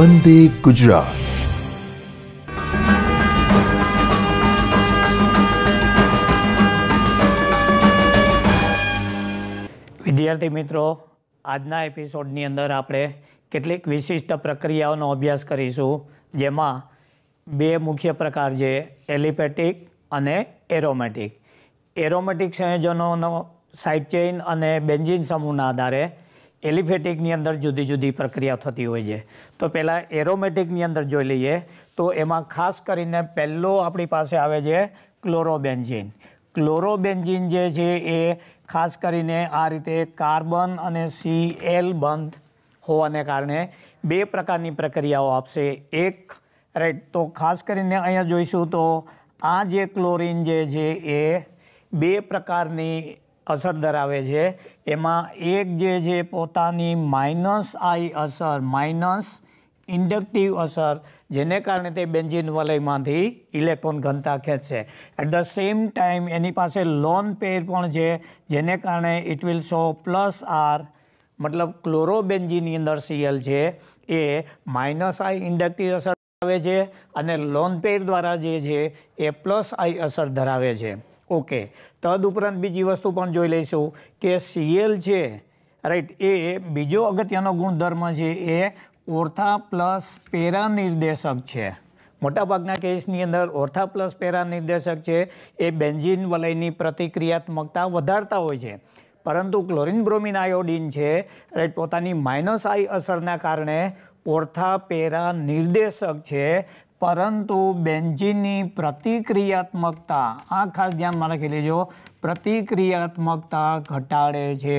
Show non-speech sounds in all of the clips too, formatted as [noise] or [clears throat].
વંદે ગુજરાત વિદ્યાર્થી મિત્રો આજના એપિસોડની અંદર આપણે કેટલીક વિશિષ્ટ પ્રક્રિયાઓનો અભ્યાસ કરીશું જેમાં બે મુખ્ય પ્રકાર છે એલિપેટિક અને એરોમેટિક એરોમેટિક સંયોજનોનો સાઇડ ચેઇન અને બેન્જિન સમૂહના આધારે એલિફેટિકની અંદર જુદી જુદી પ્રક્રિયા થતી હોય છે તો પહેલાં એરોમેટિકની અંદર જોઈ લઈએ તો એમાં ખાસ કરીને પહેલો આપણી પાસે આવે છે ક્લોરોબેન્ઝિન ક્લોરોબેન્ઝિન જે છે એ ખાસ કરીને આ રીતે કાર્બન અને સી એલ બંધ હોવાને કારણે બે પ્રકારની પ્રક્રિયાઓ આપશે એક રાઈટ તો ખાસ કરીને અહીંયા જોઈશું તો આ જે ક્લોરિન જે છે એ બે પ્રકારની અસર ધરાવે છે એમાં એક જે છે પોતાની માઇનસ આઈ અસર માઇનસ ઇન્ડક્ટિવ અસર જેને કારણે તે બેન્ઝિન વલયમાંથી ઇલેક્ટ્રોન ઘનતા ખેંચશે એટ ધ સેમ ટાઈમ એની પાસે લોન પેર પણ છે જેને કારણે it will show plus are મતલબ ક્લોરોબેન્ઝીનની અંદર સીએલ છે એ માઇનસ આઈ ઇન્ડક્ટિવ અસર ધરાવે છે અને લોન પેર દ્વારા જે છે એ પ્લસ આઈ અસર ધરાવે છે ઓકે તદ ઉપરાંત બીજી વસ્તુ પણ જોઈ લઈશું કે સીએલ છે રાઈટ એ બીજો અગત્યનો ગુણધર્મ છે એ ઓર્થા પ્લસ પેરા નિર્દેશક છે મોટાભાગના કેસની અંદર ઓર્થા પ્લસ પેરા નિર્દેશક છે એ બેન્ઝિન વલયની પ્રતિક્રિયાત્મકતા વધારતા હોય છે પરંતુ ક્લોરિન બ્રોમિન આયોડિન છે રાઈટ પોતાની માઇનસ આઈ અસરના કારણે ઓર્થા પેરા નિર્દેશક છે પરંતુ બેન્ઝીનની પ્રતિક્રિયાત્મકતા આ ખાસ ધ્યાનમાં રાખી લેજો પ્રતિક્રિયાત્મકતા ઘટાડે છે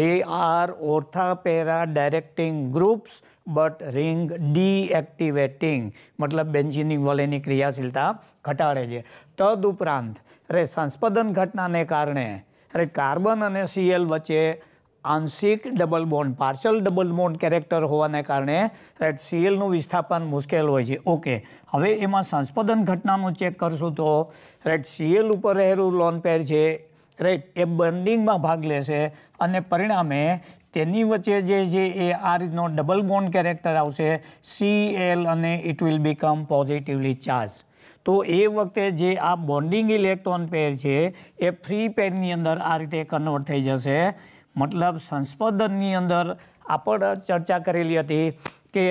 they are ortho para directing groups but ring deactivating મતલબ બેન્ઝીની વલયની ક્રિયાશીલતા ઘટાડે છે તદુપરાંત અરે સંસ્પદન ઘટનાને કારણે અરે કાર્બન અને સીએલ વચ્ચે આંશિક double bond partial double bond character હોવાને કારણે રાઈટ સીએલનું વિસ્થાપન મુશ્કેલ હોય છે ઓકે હવે એમાં સંસ્પદન ઘટનાનું ચેક કરશું તો રાઈટ સીએલ ઉપર રહેલું લોન પેર છે રાઈટ એ બર્નિંગમાં ભાગ લેશે અને પરિણામે તેની વચ્ચે જે છે એ આ રીતનો ડબલ બોન્ડ કેરેક્ટર આવશે સીએલ અને it will become positively charge તો એ વખતે જે આ બોન્ડિંગ ઇલેક્ટ્રોન પેર છે એ ફ્રી પેરની અંદર આ રીતે કન્વર્ટ થઈ જશે મતલબ સંશોધનની અંદર આપણે ચર્ચા કરેલી હતી કે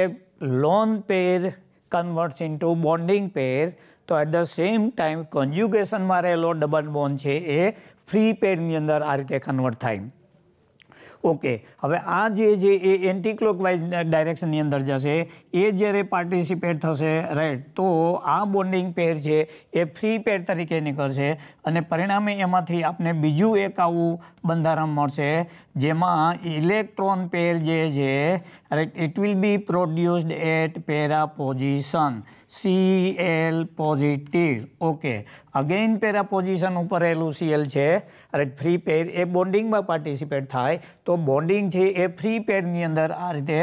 lone pair converts into bonding pair તો એટ ધ સેમ ટાઈમ કન્જ્યુગેશનમાં રહેલો ડબલ બોન્ડ છે એ ફ્રી પેરની અંદર આ રીતે કન્વર્ટ થાય ઓકે હવે આ જે છે એ એન્ટી ક્લોકવાઇઝ ડાયરેક્શનની અંદર જશે એ જ્યારે પાર્ટિસિપેટ થશે રાઈટ તો આ બોન્ડિંગ પેર છે એ ફ્રી પેર તરીકે નીકળશે અને પરિણામે એમાંથી આપને બીજું એક આવું બંધારણ મળશે જેમાં ઇલેક્ટ્રોન પેર જે છે right it will be produced at para position C L positive okay again para position ઉપર રહેલું સીએલ છે અને ફ્રી પેર એ બોન્ડિંગમાં પાર્ટિસિપેટ થાય તો બોન્ડિંગ છે એ ફ્રી પેરની અંદર આ રીતે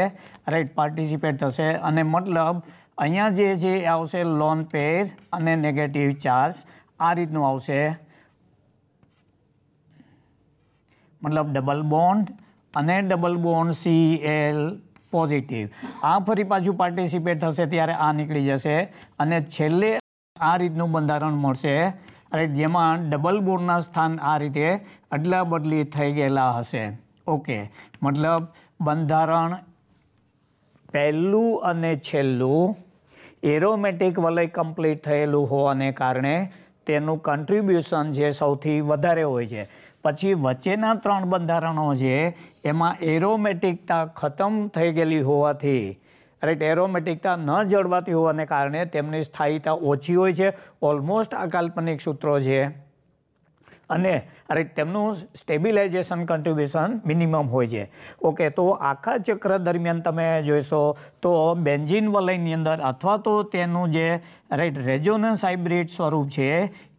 રાઈટ પાર્ટિસિપેટ થશે અને મતલબ અહીંયા જે છે એ આવશે લોન પેર અને નેગેટિવ ચાર્જ આ રીતનું આવશે મતલબ ડબલ બોન્ડ અને double bond C L positive આ ફરી પાછું પાર્ટિસિપેટ થશે ત્યારે આ નીકળી જશે અને છેલ્લે આ રીતનું બંધારણ મળશે રાઈટ જેમાં ડબલ બોર્ડના સ્થાન આ રીતે અદલા બદલી થઈ ગયેલા હશે ઓકે મતલબ બંધારણ પહેલું અને છેલ્લું એરોમેટિક વલય કમ્પ્લીટ થયેલું હોવાને કારણે તેનું કન્ટ્રીબ્યુશન જે સૌથી વધારે હોય છે પછી વચ્ચેના ત્રણ બંધારણો છે એમાં એરોમેટિકતા ખતમ થઈ ગયેલી હોવાથી રાઈટ એરોમેટિકતા ન જળવાતી હોવાને કારણે તેમની સ્થાયીતા ઓછી હોય છે ઓલમોસ્ટ અકાલ્પનિક સૂત્રો છે અને અરે તેમનું સ્ટેબિલાઇઝેશન કન્ટ્રીબ્યુશન મિનિમમ હોય છે ઓકે તો આખા ચક્ર દરમિયાન તમે જોઈશો તો બેન્ઝિન વલયની અંદર અથવા તો તેનું જે રાઈટ રેઝોનન્સ હાઇબ્રિડ સ્વરૂપ છે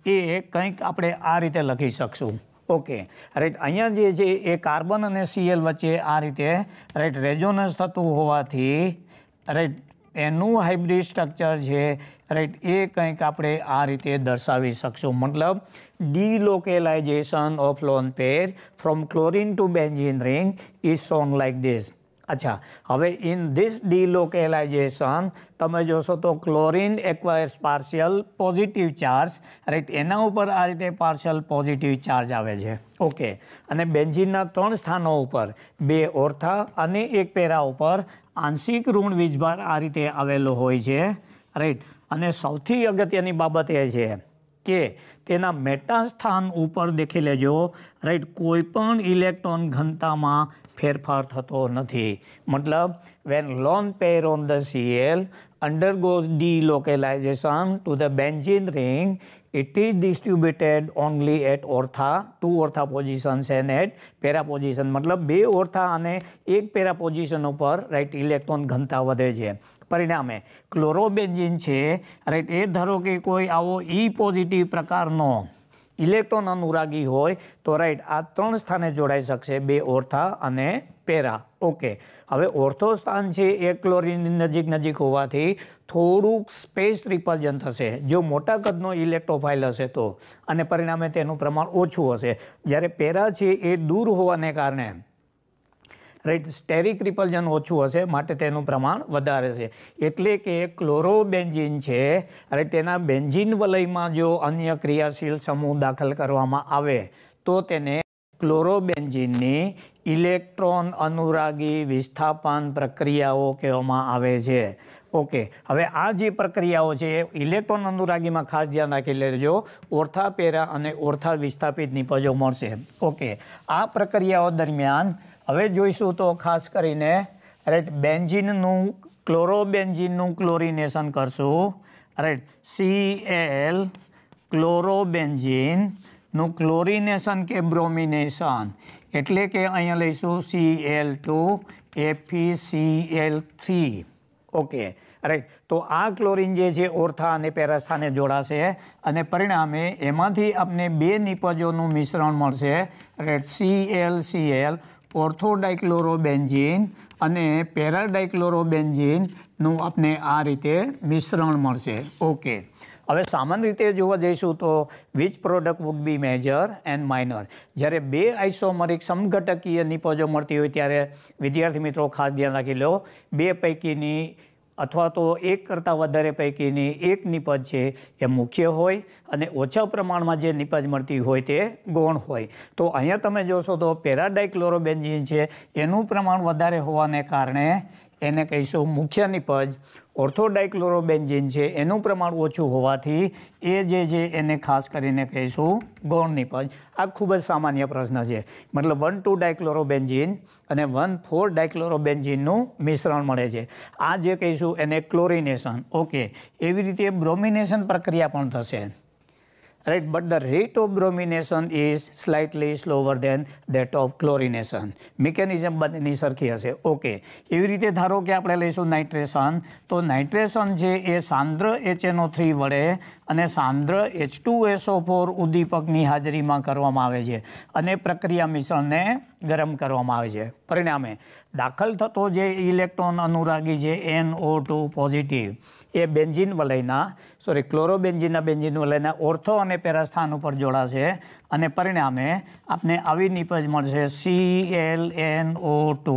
એ કંઈક આપણે આ રીતે લખી શકશું ઓકે રાઈટ અહીંયા જે છે એ કાર્બન અને સીએલ વચ્ચે આ રીતે રાઈટ રેઝોનન્સ થતું હોવાથી રાઈટ એનું હાઇબ્રિડ સ્ટ્રક્ચર છે રાઈટ એ કંઈક આપણે આ રીતે દર્શાવી શકશું મતલબ delocalization of lone pair from chlorine to benzene ring is shown like this અચ્છા હવે ઇન ધીસ ડીલોકેલાઇઝેશન તમે જોશો તો chlorine acquires partial positive charge right એના ઉપર આ રીતે પાર્શિયલ પોઝિટિવ ચાર્જ આવે છે ઓકે અને બેન્ઝિનના ત્રણ સ્થાનો ઉપર બે ઓર્થા અને એક પેરા ઉપર આંશિક ઋણ વીજભાર આ રીતે આવેલો હોય છે રાઈટ અને સૌથી અગત્યની બાબત એ છે કે તેના મેટા સ્થાન ઉપર દેખી લેજો રાઈટ કોઈ પણ ઇલેક્ટ્રોન ઘનતામાં ફેરફાર થતો નથી મતલબ when lone pair on the C L undergoes delocalization to the benzene ring it is distributed only at ortha two ortha positions and at para position મતલબ બે ઓર્થા અને એક પેરા પોઝિશન ઉપર રાઈટ ઇલેક્ટ્રોન ઘનતા વધે છે પરિણામે ક્લોરોબેન્ઝિન છે રાઈટ એ ધારો કે કોઈ આવો ઈ e પોઝિટિવ પ્રકારનો ઇલેક્ટ્રોન અનુરાગી હોય તો રાઈટ આ ત્રણ સ્થાને જોડાઈ શકશે બે ઓર્થા અને પેરા ઓકે હવે ઓર્થો સ્થાન છે એ ક્લોરિનની નજીક નજીક હોવાથી થોડુંક સ્પેસ રિપર્જન થશે જો મોટા કદનો ઇલેક્ટ્રોફાઇલ હશે તો અને પરિણામે તેનું પ્રમાણ ઓછું હશે જ્યારે પેરા છે એ દૂર હોવાને કારણે રાઈટ સ્ટેરિક રિપલ્જન ઓછું હશે માટે તેનું પ્રમાણ વધારે છે એટલે કે ક્લોરોબેન્ઝિન છે રાઈટ તેના બેન્ઝિન વલયમાં જો અન્ય ક્રિયાશીલ સમૂહ દાખલ કરવામાં આવે તો તેને ક્લોરોબેન્ઝિનની ઇલેક્ટ્રોન અનુરાગી વિસ્થાપન પ્રક્રિયાઓ કહેવામાં આવે છે ઓકે હવે આ જે પ્રક્રિયાઓ છે એ ઇલેક્ટ્રોન અનુરાગીમાં ખાસ ધ્યાન રાખી લેજો ઓર્થાપેરા અને ઓર્થા વિસ્થાપિત નિપજો મળશે ઓકે આ પ્રક્રિયાઓ દરમિયાન હવે જોઈશું તો ખાસ કરીને રાઈટ બેન્ઝિનનું ક્લોરોબેન્ઝિનનું ક્લોરિનેશન કરશું રાઈટ સી એલ ક્લોરોબેન્ઝિનનું ક્લોરિનેશન કે બ્રોમિનેશન એટલે કે અહીંયા લઈશું C L two F E C L three okay right તો આ ક્લોરિન જે છે ઓરથા અને પેરાસ્થાને જોડાશે અને પરિણામે એમાંથી આપણે બે નિપજોનું મિશ્રણ મળશે right C L C L orthodichlorobenzene અને પેરાડાઇક્લોરોબેન્ઝીનનું આપને આ રીતે મિશ્રણ મળશે ઓકે હવે સામાન્ય રીતે જોવા જઈશું તો which product would be major and minor જ્યારે બે આઇસોમરિક સમઘટકીય નિપજો મળતી હોય ત્યારે વિદ્યાર્થી મિત્રો ખાસ ધ્યાન રાખી લો બે પૈકીની અથવા તો એક કરતાં વધારે પૈકીની એક નિપજ છે એ મુખ્ય હોય અને ઓછા પ્રમાણમાં જે નિપજ મળતી હોય તે ગૌણ હોય તો અહીંયા તમે જોશો તો પેરાડાઇક્લોરોબેન્ઝિન છે એનું પ્રમાણ વધારે હોવાને કારણે એને કહીશું મુખ્ય નિપજ ઓર્થોડાઇક્લોરોબેન્ઝિન છે એનું પ્રમાણ ઓછું હોવાથી એ જે છે એને ખાસ કરીને કહીશું ગૌણ નિપજ આ ખૂબ જ સામાન્ય પ્રશ્ન છે મતલબ વન ટુ ડાયક્લોરોબેન્ઝિન અને વન ફોર ડાયક્લોરોબેન્ઝિનનું મિશ્રણ મળે છે આ જે કહીશું એને ક્લોરિનેશન ઓકે એવી રીતે બ્રોમિનેશન પ્રક્રિયા પણ થશે right? But the rate of bromination is slightly slower than that of chlorination. Mechanism બંનેની સરખી હશે ઓકે એવી રીતે ધારો કે આપણે લઈશું નાઇટ્રેશન તો નાઇટ્રેશન છે એ સાંદ્ર એચએનઓ થ્રી વડે અને સાંદ્ર એચ ટુ એસઓ ફોર ઉદ્દીપકની હાજરીમાં કરવામાં આવે છે અને પ્રક્રિયા મિશ્રણને ગરમ કરવામાં આવે છે પરિણામે દાખલ થતો જે ઇલેક્ટ્રોન અનુરાગી છે એન ટુ પોઝિટિવ એ બેન્ઝિન વલયના સોરી ક્લોરોબેન્ઝિનના બેન્ઝિન વલયના ઓર્થો અને પેરાસ્થાન સ્થાન ઉપર જોડાશે અને પરિણામે આપને આવી નીપજ મળશે C L N O two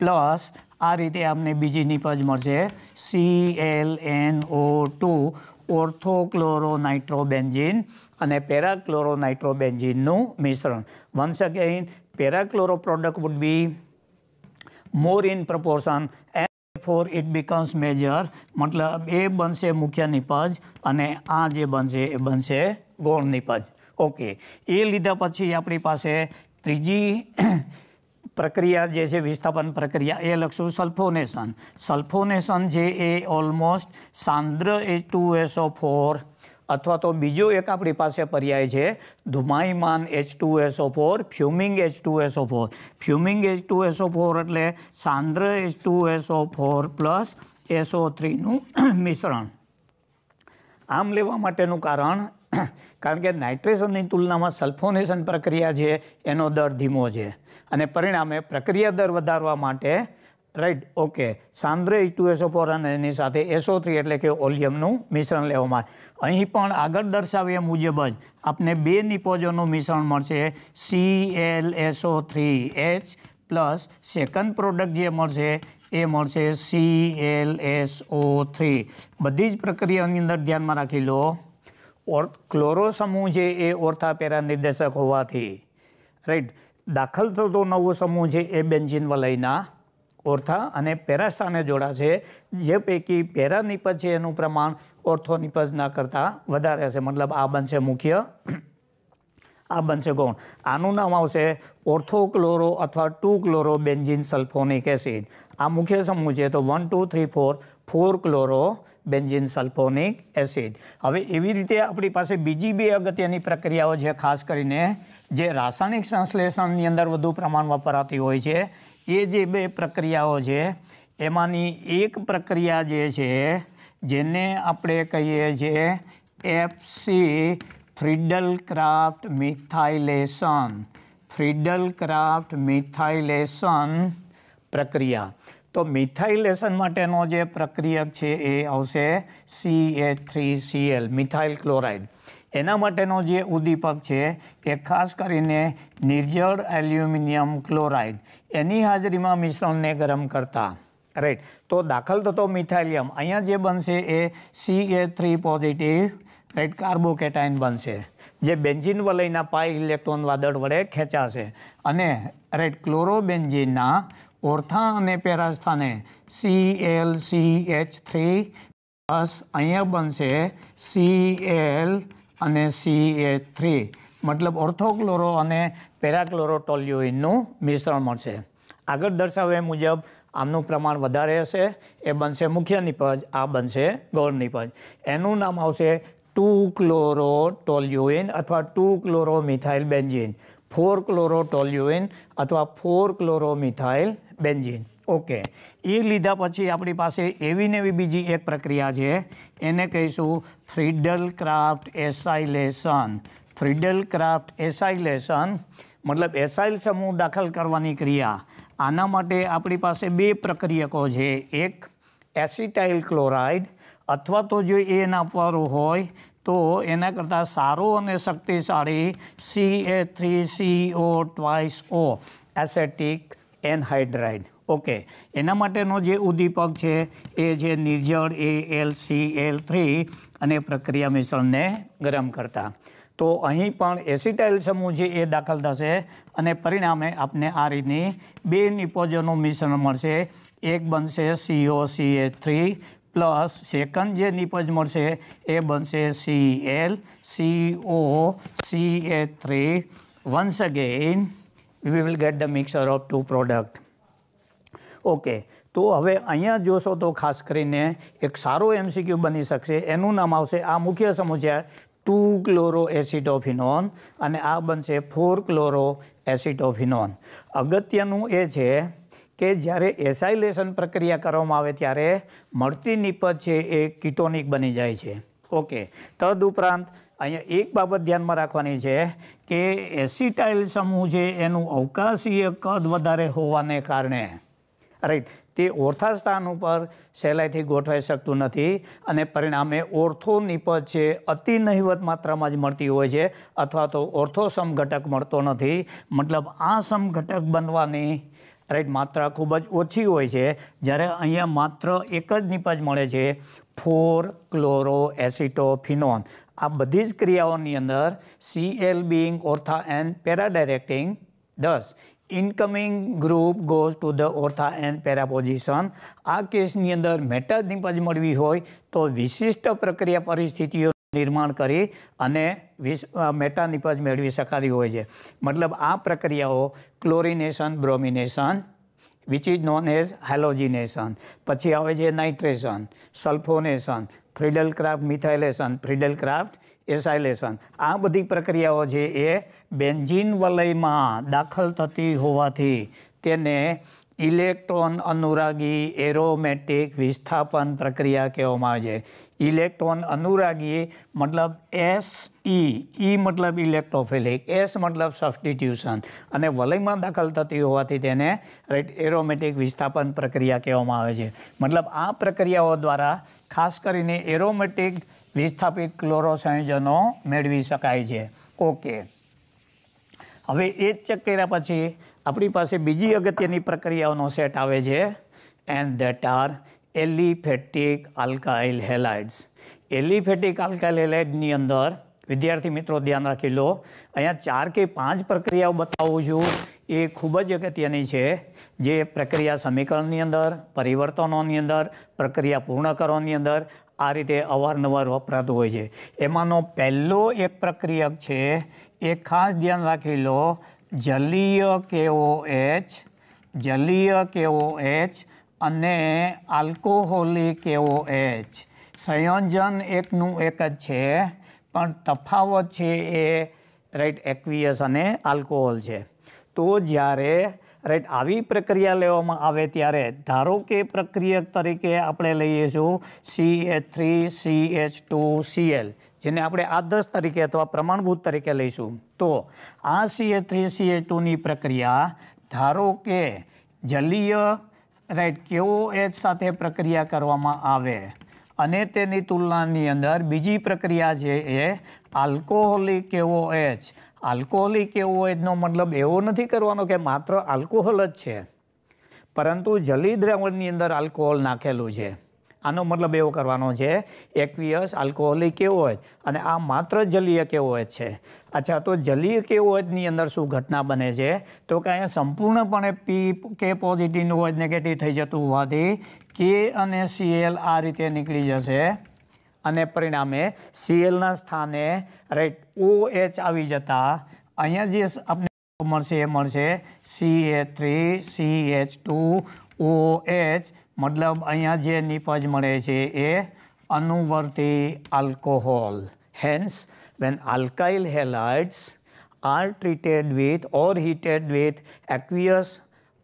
plus આ રીતે આપને બીજી નીપજ મળશે C L N O two orthochloronitrobenzene અને પેરાક્લોરોનાઇટ્રોબેન્ઝિનનું મિશ્રણ once again parachloro product would be more in proportion for it becomes major મતલબ એ બનશે મુખ્ય નિપજ અને આ જે બનશે એ બનશે ગૌણ નિપજ ઓકે એ લીધા પછી આપણી પાસે ત્રીજી [clears throat] પ્રક્રિયા જે છે વિસ્થાપન પ્રક્રિયા એ લખશું સલ્ફોનેશન સલ્ફોનેશન જે એ ઓલમોસ્ટ સાંદ્ર H two S S O four અથવા તો બીજો એક આપણી પાસે પર્યાય છે ધુમાયમાન H two S O four fuming H two S O four fuming H two S O four એટલે સાંદ્ર H two S O four plus S O થ્રીનું મિશ્રણ આમ લેવા માટેનું કારણ કારણ કે નાઇટ્રેશનની તુલનામાં સલ્ફોનેશન પ્રક્રિયા છે એનો દર ધીમો છે અને પરિણામે પ્રક્રિયા દર વધારવા માટે રાઈટ ઓકે સાંદ્રે એચ ટુ એસો ફોર અને એની સાથે એસો થ્રી એટલે કે ઓલિયમનું મિશ્રણ લેવામાં આવે અહીં પણ આગળ દર્શાવ્યા મુજબ જ આપને બે નિપોજનનું મિશ્રણ મળશે C L S O three H plus second product જે મળશે એ મળશે C L S O three બધી જ પ્રક્રિયાની અંદર ધ્યાનમાં રાખી લો ઓર ક્લોરો સમૂહ છે એ ઓર્થાપેરા નિર્દેશક હોવાથી રાઈટ દાખલ થતો નવો સમૂહ છે એ બેન્ઝિન વલયના ઓર્થા અને પેરા સ્થાને જોડાશે જે પૈકી પેરા નિપજ છે એનું પ્રમાણ ઓર્થો નિપજના કરતાં વધારે હશે મતલબ આ બનશે મુખ્ય આ બનશે ગૌણ આનું નામ આવશે ઓર્થોક્લોરો અથવા two chloro benzene sulfonic acid આ મુખ્ય સમૂહ છે તો one two three four four chloro benzene sulfonic acid હવે એવી રીતે આપણી પાસે બીજી બે અગત્યની પ્રક્રિયાઓ છે ખાસ કરીને જે રાસાયણિક સંશ્લેષણની અંદર વધુ પ્રમાણ વપરાતી હોય છે એ જે બે પ્રક્રિયાઓ છે એમાંની એક પ્રક્રિયા જે છે જેને આપણે કહીએ છીએ F C Friedel Crafts methylation Friedel Crafts methylation પ્રક્રિયા તો મિથાઇલેશન માટેનો જે પ્રક્રિયક છે એ આવશે C H three C L methyl chloride એના માટેનો જે ઉદ્દીપક છે એ ખાસ કરીને નિર્જળ એલ્યુમિનિયમ ક્લોરાઇડ એની હાજરીમાં મિશ્રણને ગરમ કરતા રાઈટ તો દાખલ થતો મિથાઇલિયમ અહીંયા જે બનશે એ સી એ થ્રી પોઝિટિવ રાઈટ કાર્બોકેટાઇન બનશે જે બેન્ઝિન વલયના પાય ઇલેક્ટ્રોન વાદળ વડે ખેંચાશે અને રાઈટ ક્લોરોબેન્ઝિનના ઓર્થા અને પેરાસ્થાને C L C H three plus અહીંયા બનશે સી એલ અને સી એ થ્રી મતલબ ઓર્થોક્લોરો અને પેરાક્લોરો ટોલ્યુઇનનું મિશ્રણ મળશે આગળ દર્શાવ્યા મુજબ આમનું પ્રમાણ વધારે હશે એ બનશે મુખ્ય નિપજ આ બનશે ગૌણ નિપજ એનું નામ આવશે ટુ ક્લોરો ક્લોરોટોલ્યુઇન અથવા two chloro methyl benzene four chloro toluene અથવા four chloro methyl benzene okay એ લીધા પછી આપણી પાસે એવી ને એવી બીજી એક પ્રક્રિયા છે એને કહીશું Friedel Crafts acylation Friedel Crafts acylation મતલબ એસાઇલ સમૂહ દાખલ કરવાની ક્રિયા આના માટે આપણી પાસે બે પ્રક્રિયકો છે એક એસિટાઇલ ક્લોરાઇડ અથવા તો જો એ નાપવાનું હોય તો એના કરતાં સારું અને શક્તિશાળી સી એ three C O twice O acetic anhydride okay એના માટેનો જે ઉદ્દીપક છે એ છે નિર્જળ A L C L three અને પ્રક્રિયા મિશ્રણને ગરમ કરતા તો અહીં પણ એસિટાઇલ સમૂહ છે એ દાખલ થશે અને પરિણામે આપને આ રીતની બે નિપોજનનું મિશ્રણ મળશે એક બનશે C O C H three plus second જે નિપજ મળશે એ બનશે C L C O C H three once again we will get the mixer of two product okay તો હવે અહીંયા જોશો તો ખાસ કરીને એક સારો એમસીક્યુ બની શકશે એનું નામ આવશે આ મુખ્ય સમૂહ છે ટુ ક્લોરો એસિટોફિનોન અને આ બનશે ફોર ક્લોરો એસિટોફિનોન અગત્યનું એ છે કે જ્યારે એસાઇલેશન પ્રક્રિયા કરવામાં આવે ત્યારે મળતી નિપજ છે એ કિટોનિક બની જાય છે ઓકે તદ ઉપરાંત અહીંયા એક બાબત ધ્યાનમાં રાખવાની છે કે એસિટાઇલ સમૂહ છે એનું અવકાશીય કદ વધારે હોવાને કારણે રાઈટ તે ઓર્થા સ્થાન ઉપર સહેલાઈથી ગોઠવાઈ શકતું નથી અને પરિણામે ઓર્થો નિપજ છે અતિ નહિવત માત્રામાં જ મળતી હોય છે અથવા તો ઓર્થો સમઘટક મળતો નથી મતલબ આ સમઘટક બનવાની રાઈટ માત્રા ખૂબ જ ઓછી હોય છે જ્યારે અહીંયા માત્ર એક જ નિપજ મળે છે ફોર ક્લોરો એસિટોફિનોન આ બધી જ ક્રિયાઓની અંદર C L being ortho and para directing thus incoming group goes to the ortho and para position આ કેસની અંદર મેટર નિપજ મળવી હોય તો વિશિષ્ટ પ્રક્રિયા પરિસ્થિતિઓ નિર્માણ કરી અને વિશ મેટા નિપજ મેળવી શકાતી હોય છે મતલબ આ પ્રક્રિયાઓ chlorination bromination which is known as halogenation પછી આવે છે nitration sulfonation Friedel Crafts methylation Friedel Crafts acylation આ બધી પ્રક્રિયાઓ છે એ બેન્ઝીન વલયમાં દાખલ થતી હોવાથી તેને ઇલેક્ટ્રોન અનુરાગી એરોમેટિક વિસ્થાપન પ્રક્રિયા કહેવામાં આવે છે ઇલેક્ટ્રોન અનુરાગી મતલબ એસ ઈ ઈ મતલબ ઇલેક્ટ્રોફિલિક એસ મતલબ સબસ્ટિટ્યુશન અને વલયમાં દાખલ થતી હોવાથી તેને રાઈટ એરોમેટિક વિસ્થાપન પ્રક્રિયા કહેવામાં આવે છે મતલબ આ પ્રક્રિયાઓ દ્વારા ખાસ કરીને એરોમેટિક વિસ્થાપિત ક્લોરોસંયોજનો મેળવી શકાય છે ઓકે હવે એ જ ચેક કર્યા પછી આપણી પાસે બીજી અગત્યની પ્રક્રિયાઓનો સેટ આવે છે and that are aliphatic alkyl halides aliphatic alkyl હેલાઇડની અંદર વિદ્યાર્થી મિત્રો ધ્યાન રાખી લો અહીંયા ચાર કે પાંચ પ્રક્રિયાઓ બતાવું છું એ ખૂબ જ અગત્યની છે જે પ્રક્રિયા સમીકરણની અંદર પરિવર્તનોની અંદર પ્રક્રિયા પૂર્ણ કરવાની અંદર આ રીતે અવારનવાર વપરાતું હોય છે એમાંનો પહેલો એક પ્રક્રિયક છે એ ખાસ ધ્યાન રાખી લો જલીય કેઓ એચ જલીય કેઓ એચ અને આલ્કોહોલી કેઓ એચ સંયોજન એકનું એક જ છે પણ તફાવત છે એ રાઈટ એક્વિયસ અને આલ્કોહોલ છે તો જ્યારે રાઈટ આવી પ્રક્રિયા લેવામાં આવે ત્યારે ધારો કે પ્રક્રિયક તરીકે આપણે લઈએ છું C H three C H two C L જેને આપણે આદર્શ તરીકે અથવા પ્રમાણભૂત તરીકે લઈશું તો આ સીએ થ્રી સીએ ટુની પ્રક્રિયા ધારો કે જલીય રાઈટ કેઓ એચ સાથે પ્રક્રિયા કરવામાં આવે અને તેની તુલનાની અંદર બીજી પ્રક્રિયા છે એ alcoholic K O H alcoholic K O એચનો મતલબ એવો નથી કરવાનો કે માત્ર આલ્કોહોલ જ છે પરંતુ જલી દ્રાવણની અંદર આલ્કોહોલ નાખેલું છે આનો મતલબ એવો કરવાનો છે એક્વિયસ આલ્કોહોલિક હોય અને આ માત્ર જલીય કેવો કેવોજ છે અચ્છા તો જલીય કેવોજની અંદર શું ઘટના બને છે તો કે અહીંયા સંપૂર્ણપણે પી કે પોઝિટિવનું હોય નેગેટિવ થઈ જતું હોવાથી કે અને સીએલ આ રીતે નીકળી જશે અને પરિણામે સીએલના સ્થાને રાઈટ ઓએચ આવી જતા અહીંયા જે આપણે મળશે એ મળશે C H three C H two O H મતલબ અહીંયા જે નિપજ મળે છે એ અનુવર્તી alcohol hence when alkyl halides are treated with or heated with aqueous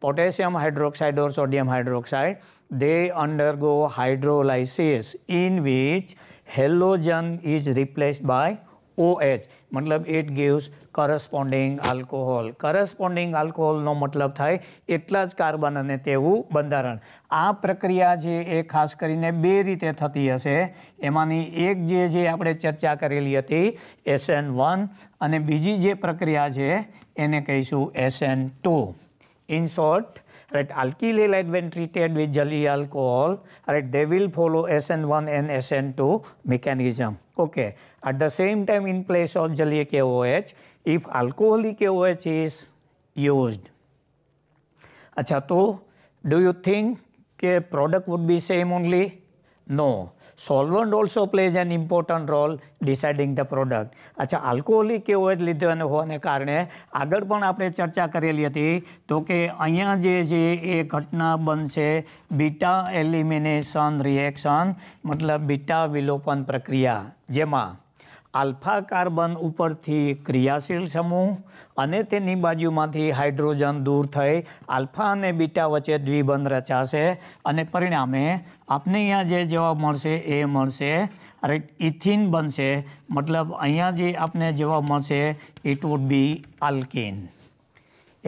potassium hydroxide or sodium hydroxide, they undergo hydrolysis in which halogen is replaced by OH મતલબ it gives corresponding alcohol corresponding આલ્કોહોલનો મતલબ થાય એટલા જ carbon અને તેવું બંધારણ આ પ્રક્રિયા જે એ ખાસ કરીને બે રીતે થતી હશે એમાંની એક જે જે આપણે ચર્ચા કરેલી હતી એસએન વન અને બીજી જે પ્રક્રિયા છે એને કહીશું S N two in short right alkyl halide when treated with jelly alcohol right they will follow sn1 and two mechanism okay at the same time in place of jallic AOH if alcoholic AOH is used. અચ્છા તો do you think કે product would be same only? No. solvent also plays an important role deciding the product અચ્છા alcoholic K O જ લીધો અને હોવાને કારણે આગળ પણ આપણે ચર્ચા કરેલી હતી તો કે અહીંયા જે છે એ ઘટના બનશે બીટા એલિમિનેશન રિએક્શન મતલબ બીટા વિલોપન પ્રક્રિયા જેમાં આલ્ફા કાર્બન ઉપરથી ક્રિયાશીલ સમૂહ અને તેની બાજુમાંથી હાઇડ્રોજન દૂર થઈ આલ્ફા અને બીટા વચ્ચે દ્વિબંધ રચાશે અને પરિણામે આપને અહીંયા જે જવાબ મળશે એ મળશે અરે ઇથિન બનશે મતલબ અહીંયા જે આપને જવાબ મળશે ઇટ વુડ બી આલ્કિન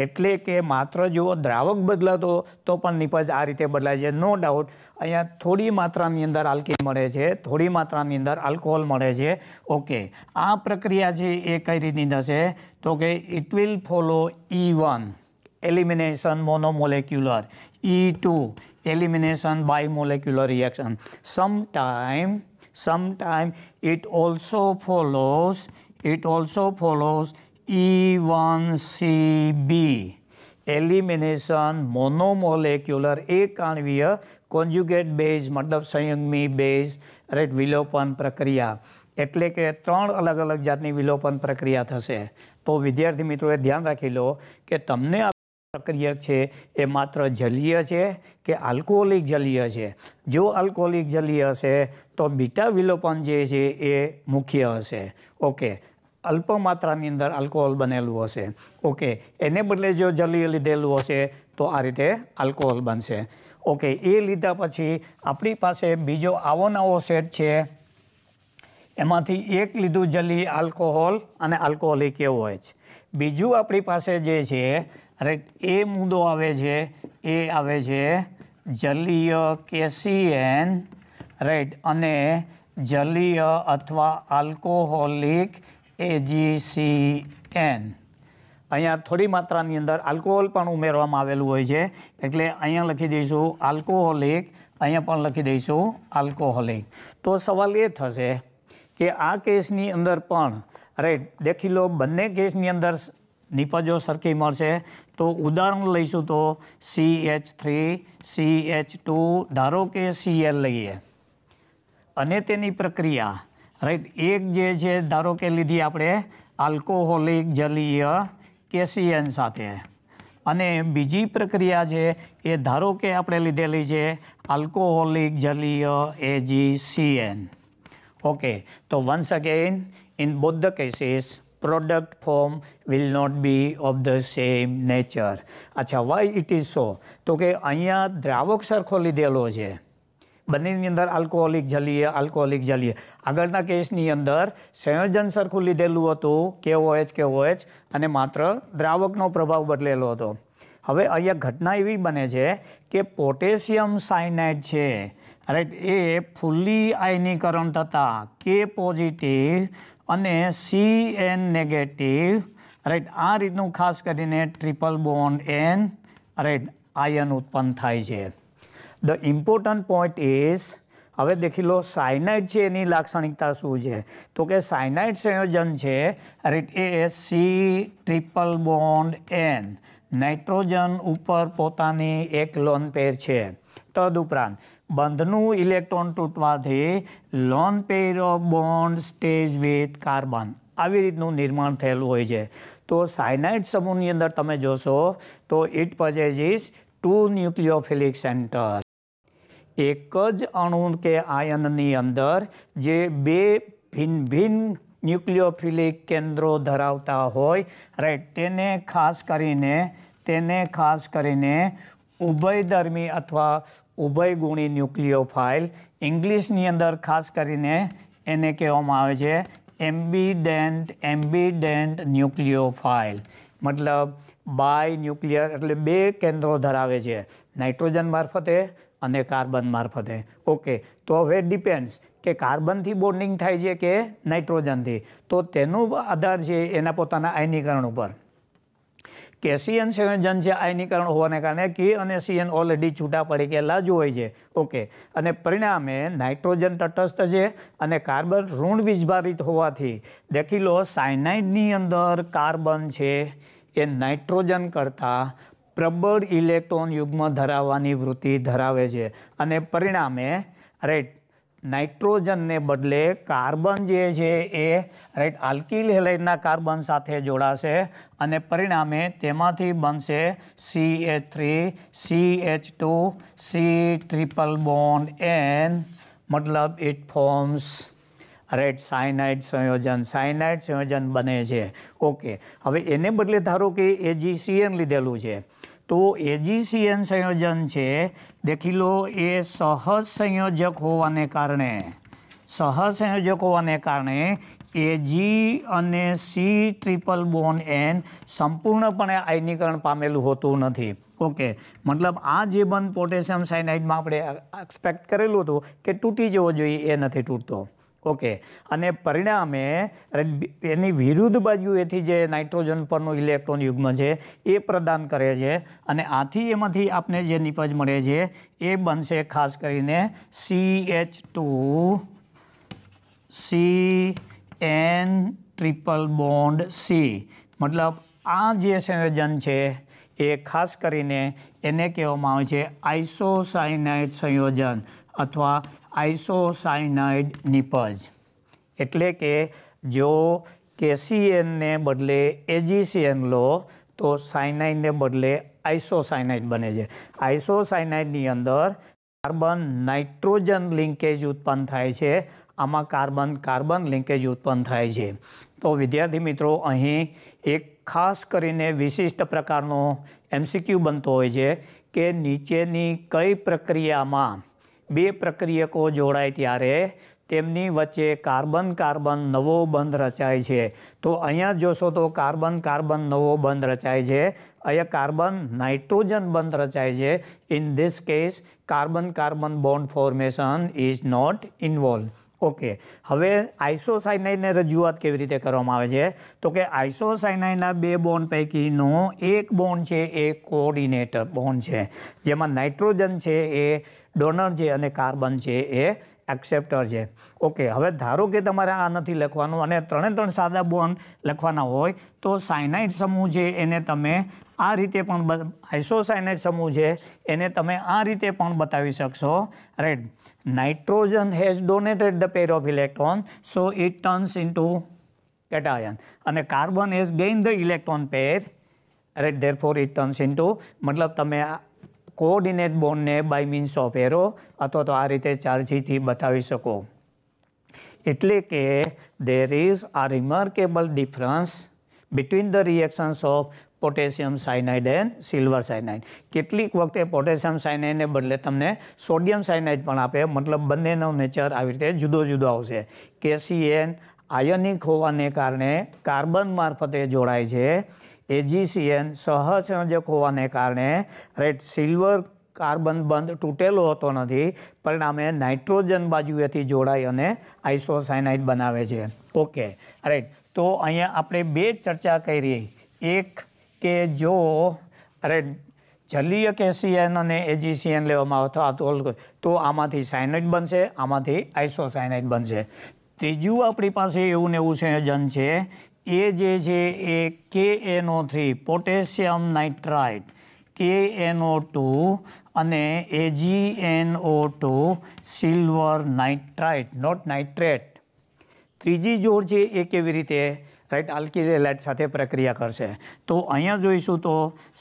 એટલે કે માત્ર જો દ્રાવક બદલાતો તો પણ નિપજ આ રીતે બદલાય છે નો ડાઉટ અહીંયા થોડી માત્રાની અંદર આલ્કી મળે છે થોડી માત્રાની અંદર આલ્કોહોલ મળે છે ઓકે આ પ્રક્રિયા છે એ કઈ રીતની થશે તો કે it will follow E one elimination monomolecular E two elimination molecular reaction sometime sometime it also follows it also follows E1CB elimination monomolecular એકાણવીય કોન્જ્યુગેટ બેઝ મતલબ સંયુગ્મી બેઝ રેટ વિલોપન પ્રક્રિયા એટલે કે ત્રણ અલગ અલગ જાતની વિલોપન પ્રક્રિયા થશે તો વિદ્યાર્થી મિત્રોએ ધ્યાન રાખી લો કે તમને આ પ્રક્રિયક છે એ માત્ર જલીય છે કે આલ્કોહોલિક જલીય છે જો આલ્કોહોલિક જલીય હશે તો બીટા વિલોપન જે છે એ મુખ્ય હશે ઓકે અલ્પ માત્રાની અંદર આલ્કોહોલ બનેલું હશે ઓકે એને બદલે જો જલીય લીધેલું હશે તો આ રીતે આલ્કોહોલ બનશે ઓકે એ લીધા પછી આપણી પાસે બીજો આવો નવો સેટ છે એમાંથી એક લીધું જલી આલ્કોહોલ અને આલ્કોહોલિક એવું હોય છે બીજું આપણી પાસે જે છે રાઈટ એ મુદ્દો આવે છે એ આવે છે જલીય કેસીએન રાઈટ અને જલીય અથવા alcoholic A G C N અહીંયા થોડી માત્રાની અંદર આલ્કોહોલ પણ ઉમેરવામાં આવેલું હોય છે એટલે અહીંયા લખી દઈશું આલ્કોહોલિક અહીંયા પણ લખી દઈશું આલ્કોહોલિક તો સવાલ એ થશે કે આ કેસની અંદર પણ અરે દેખી લો બંને કેસની અંદર નીપજો સરખી મળશે તો ઉદાહરણ લઈશું તો C H three C H two ધારો કે સી એલ લઈએ અને તેની પ્રક્રિયા રાઈટ એક જે છે ધારો કે લીધી આપણે આલ્કોહોલિક જલીય કેસીએન સાથે અને બીજી પ્રક્રિયા છે એ ધારો કે આપણે લીધેલી છે આલ્કોહોલિક જલીય એજી એજીસીએન ઓકે તો once again in both the cases product form will not be of the same nature અચ્છા વાય ઇટ ઇઝ સો તો કે અહીંયા દ્રાવક સરખો લીધેલો છે બંનેની અંદર આલ્કોહોલિક જલીય આલ્કોહોલિક જલીય આગળના કેસની અંદર સંયોજન સરખું લીધેલું હતું કે ઓએચ કે ઓએચ અને માત્ર દ્રાવકનો પ્રભાવ બદલેલો હતો હવે અહીંયા ઘટના એવી બને છે કે પોટેશિયમ સાયનાઇડ છે રાઈટ એ ફૂલ્લી આયનીકરણ થતાં કે પોઝિટિવ અને સી એન નેગેટિવ રાઈટ આ રીતનું ખાસ કરીને triple bond N right ion ઉત્પન્ન થાય છે ધ ઇમ્પોર્ટન્ટ પોઈન્ટ ઇઝ હવે દેખી લો સાયનાઇડ છે એની લાક્ષણિકતા શું છે તો કે સાયનાઇડ સંયોજન છે એ C triple bond N nitrogen ઉપર પોતાની એક લોન પેર છે તદુપરાંત બંધનું ઇલેક્ટ્રોન તૂટવાથી lone pair of bond stage with carbon આવી રીતનું નિર્માણ થયેલું હોય છે તો સાયનાઇટ સમૂહની અંદર તમે જોશો તો it possesses two nucleophilic center એક જ અણુ કે આયનની અંદર જે બે ભિન્ન ભિન્ન ન્યુક્લિયોફિલિક કેન્દ્રો ધરાવતા હોય રાઈટ તેને ખાસ કરીને તેને ખાસ કરીને ઉભયધર્મી અથવા ઉભયગુણી ન્યુક્લિયોફાઇલ ઇંગ્લિશની અંદર ખાસ કરીને એને કહેવામાં આવે છે એમ્બીડેન્ટ એમ્બીડેન્ટ ન્યુક્લિયોફાઇલ મતલબ બાય ન્યુક્લિયર એટલે બે કેન્દ્રો ધરાવે છે નાઇટ્રોજન મારફતે અને કાર્બન મારફતે ઓકે તો હવે ડિપેન્ડ્સ કે કાર્બનથી બોન્ડિંગ થાય છે કે નાઇટ્રોજનથી તો તેનું આધાર છે એના પોતાના આયનીકરણ ઉપર કેસિયન સંયોજન છે આયનીકરણ હોવાને કારણે કે અને સીએન ઓલરેડી છૂટા પડી ગયેલા જ હોય છે ઓકે અને પરિણામે નાઇટ્રોજન તટસ્થ છે અને કાર્બન ઋણ વીજભારિત હોવાથી દેખી લો સાયનાઇડની અંદર કાર્બન છે એ નાઇટ્રોજન કરતાં પ્રબળ ઇલેક્ટ્રોન યુગ્મ ધરાવવાની વૃત્તિ ધરાવે છે અને પરિણામે રાઈટ નાઇટ્રોજનને બદલે કાર્બન જે છે એ રાઈટ આલ્કિલ હેલાઇડના કાર્બન સાથે જોડાશે અને પરિણામે તેમાંથી બનશે C H three C H two C triple bond N મતલબ ઇટ ફોર્મ્સ રેડ સાયનાઇડ સંયોજન સાયનાઇડ સંયોજન બને છે ઓકે હવે એને બદલે ધારો કે એ જી એન લીધેલું છે તો એજીસીએન સંયોજન છે દેખી લો એ સહજ સંયોજક હોવાને કારણે સહજ સંયોજક હોવાને કારણે એજી અને સી ટ્રિપલ બોન એન સંપૂર્ણપણે આયનીકરણ પામેલું હોતું નથી ઓકે મતલબ આ જે બંધ પોટેશિયમ સાયનાઇડમાં આપણે એક્સપેક્ટ કરેલું હતું કે તૂટી જવો જોઈએ એ નથી તૂટતો ઓકે અને પરિણામે એની વિરુદ્ધ બાજુ એથી જે નાઇટ્રોજન પરનું ઇલેક્ટ્રોન યુગ્મ છે એ પ્રદાન કરે છે અને આથી એમાંથી આપણે જે નિપજ મળે છે એ બનશે ખાસ કરીને C H two C N triple bond C મતલબ આ જે સંયોજન છે એ ખાસ કરીને એને કહેવામાં આવે છે આઇસોસાયનાઇટ સંયોજન અથવા આઇસોસાયનાઇડ નિપજ એટલે કે જો કેસીએનને બદલે એજીસીએન લો તો સાયનાઇડને બદલે આઇસોસાયનાઇડ બને છે આઇસોસાયનાઇડની અંદર કાર્બન નાઇટ્રોજન લિંકેજ ઉત્પન્ન થાય છે આમાં કાર્બન કાર્બન લિંકેજ ઉત્પન્ન થાય છે તો વિદ્યાર્થી મિત્રો અહીં એક ખાસ કરીને વિશિષ્ટ પ્રકારનો એમસીક્યુ બનતો હોય છે કે નીચેની કઈ પ્રક્રિયામાં બે પ્રક્રિયકો જોડાય ત્યારે તેમની વચ્ચે કાર્બન કાર્બન નવો બંધ રચાય છે તો અહીંયા જોશો તો કાર્બન કાર્બન નવો બંધ રચાય છે અહીંયા કાર્બન નાઇટ્રોજન બંધ રચાય છે in this case carbon carbon bond formation is not involve okay હવે આઇસોસાયનાઇડને રજૂઆત કેવી રીતે કરવામાં આવે છે તો કે આઇસોસાયનાઇડના બે બોન્ડ પૈકીનો એક બોન્ડ છે એ કોઓર્ડિનેટર બોન્ડ છે જેમાં નાઇટ્રોજન છે એ ડોનર છે અને કાર્બન છે એ એક્સેપ્ટર છે ઓકે હવે ધારો કે તમારે આ નથી લખવાનું અને ત્રણે ત્રણ સાદા બોન્ડ લખવાના હોય તો સાયનાઇડ સમૂહ છે એને તમે આ રીતે પણ આઇસોસાયનાઇડ સમૂહ છે એને તમે આ રીતે પણ બતાવી શકશો right nitrogen has donated the pair of electron so it turns into cation અને carbon has gained the electron pair right therefore it turns into મતલબ તમે આ કોઓર્ડિનેટ બોન્ડને બાય મીન્સ ઓફ એરો અથવા તો આ રીતે ચાર્જીથી બતાવી શકો એટલે કે there is a remarkable difference between the reactions of potassium cyanide and silver cyanide કેટલીક વખતે પોટેશિયમ સાયનાઇડને બદલે તમને સોડિયમ સાયનાઇડ પણ આપે મતલબ બંનેનો નેચર આવી રીતે જુદો જુદો આવશે કેસીએન આયનિક હોવાને કારણે કાર્બન મારફતે જોડાય છે એજીસીએન સહસંયોજક હોવાને કારણે રેટ સિલ્વર કાર્બન બંધ તૂટેલો હોતો નથી પરિણામે નાઇટ્રોજન બાજુએથી જોડાઈ અને આઇસોસાયનાઇડ બનાવે છે ઓકે રાઈટ તો અહીંયા આપણે બે ચર્ચા કરી એક કે જો અરે જલીય કેસીએન અને એજીસીએન લેવામાં આવતા તો તો આમાંથી સાયનાઇડ બનશે આમાંથી આઇસોસાયનાઇડ બનશે ત્રીજું આપણી પાસે એવું ને એવું સંયોજન છે એ જે છે એ K NO three potassium nitrite K NO two અને AGNO two silver nitrite not nitrate ત્રીજી જોડ છે એ કેવી રીતે રાઈટ આલ્કિલ સાથે પ્રક્રિયા કરશે તો અહીંયા જોઈશું તો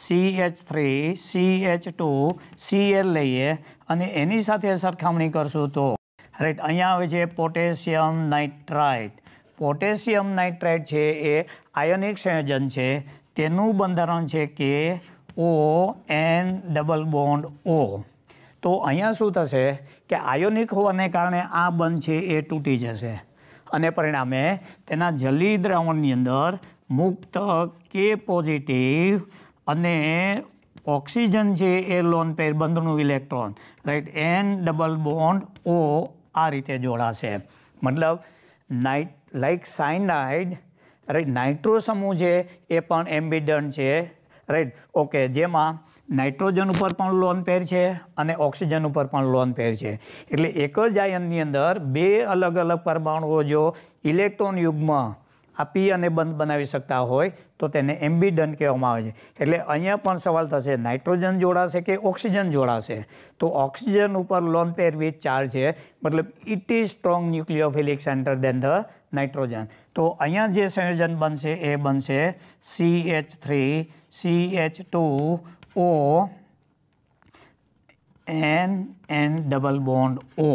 C H three C H two C L લઈએ અને એની સાથે સરખામણી કરશું તો રાઈટ અહીંયા આવે છે પોટેશિયમ નાઇટ્રાઇટ પોટેશિયમ નાઇટ્રાઇટ છે એ આયોનિક સંયોજન છે તેનું બંધારણ છે કે O N double bond O તો અહીંયા શું થશે કે આયોનિક હોવાને કારણે આ બંધ છે એ તૂટી જશે અને પરિણામે તેના જલી દ્રાવણની અંદર મુક્ત કે પોઝિટિવ અને ઓક્સિજન છે એ લોન પેર બંધનું electron right N double bond O આ રીતે જોડાશે મતલબ night like cyanide right nitro સમૂહ છે એ પણ એમ્બિડન છે રાઈટ ઓકે જેમાં નાઇટ્રોજન ઉપર પણ લોન પેર છે અને ઓક્સિજન ઉપર પણ લોન પેર છે એટલે એક જ આયનની અંદર બે અલગ અલગ પરમાણુઓ જો ઇલેક્ટ્રોન યુગ્મ આપી અને બંધ બનાવી શકતા હોય તો તેને એમ્બિડન કહેવામાં આવે છે એટલે અહીંયા પણ સવાલ થશે નાઇટ્રોજન જોડાશે કે ઓક્સિજન જોડાશે તો ઓક્સિજન ઉપર લોન પેર વિથ ચાર્જ છે મતલબ it is strong nucleophilic center then the nitrogen તો અહીંયા જે સંયોજન બનશે એ બનશે C H three C H two O N N double bond O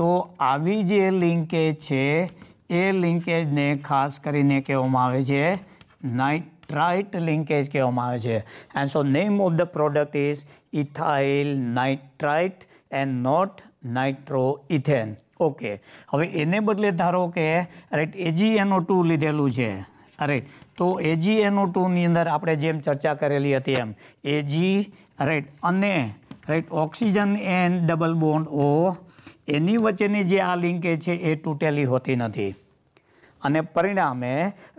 તો આવી જે લિંકેજ છે એ લિંકેજને ખાસ કરીને કહેવામાં આવે છે નાઇટ્રાઇટ લિંકેજ કહેવામાં આવે છે and so name of the product is ethyl nitrite and not nitro ethane okay હવે એને બદલે ધારો કે રાઈટ એજીએનઓ ટુ લીધેલું છે રાઈટ તો એજી એનો ટુની અંદર આપણે જેમ ચર્ચા કરેલી હતી એમ એજી રાઈટ અને right oxygen N double bond O એની વચ્ચેની જે આ લિંકેજ છે એ તૂટેલી હોતી નથી અને પરિણામે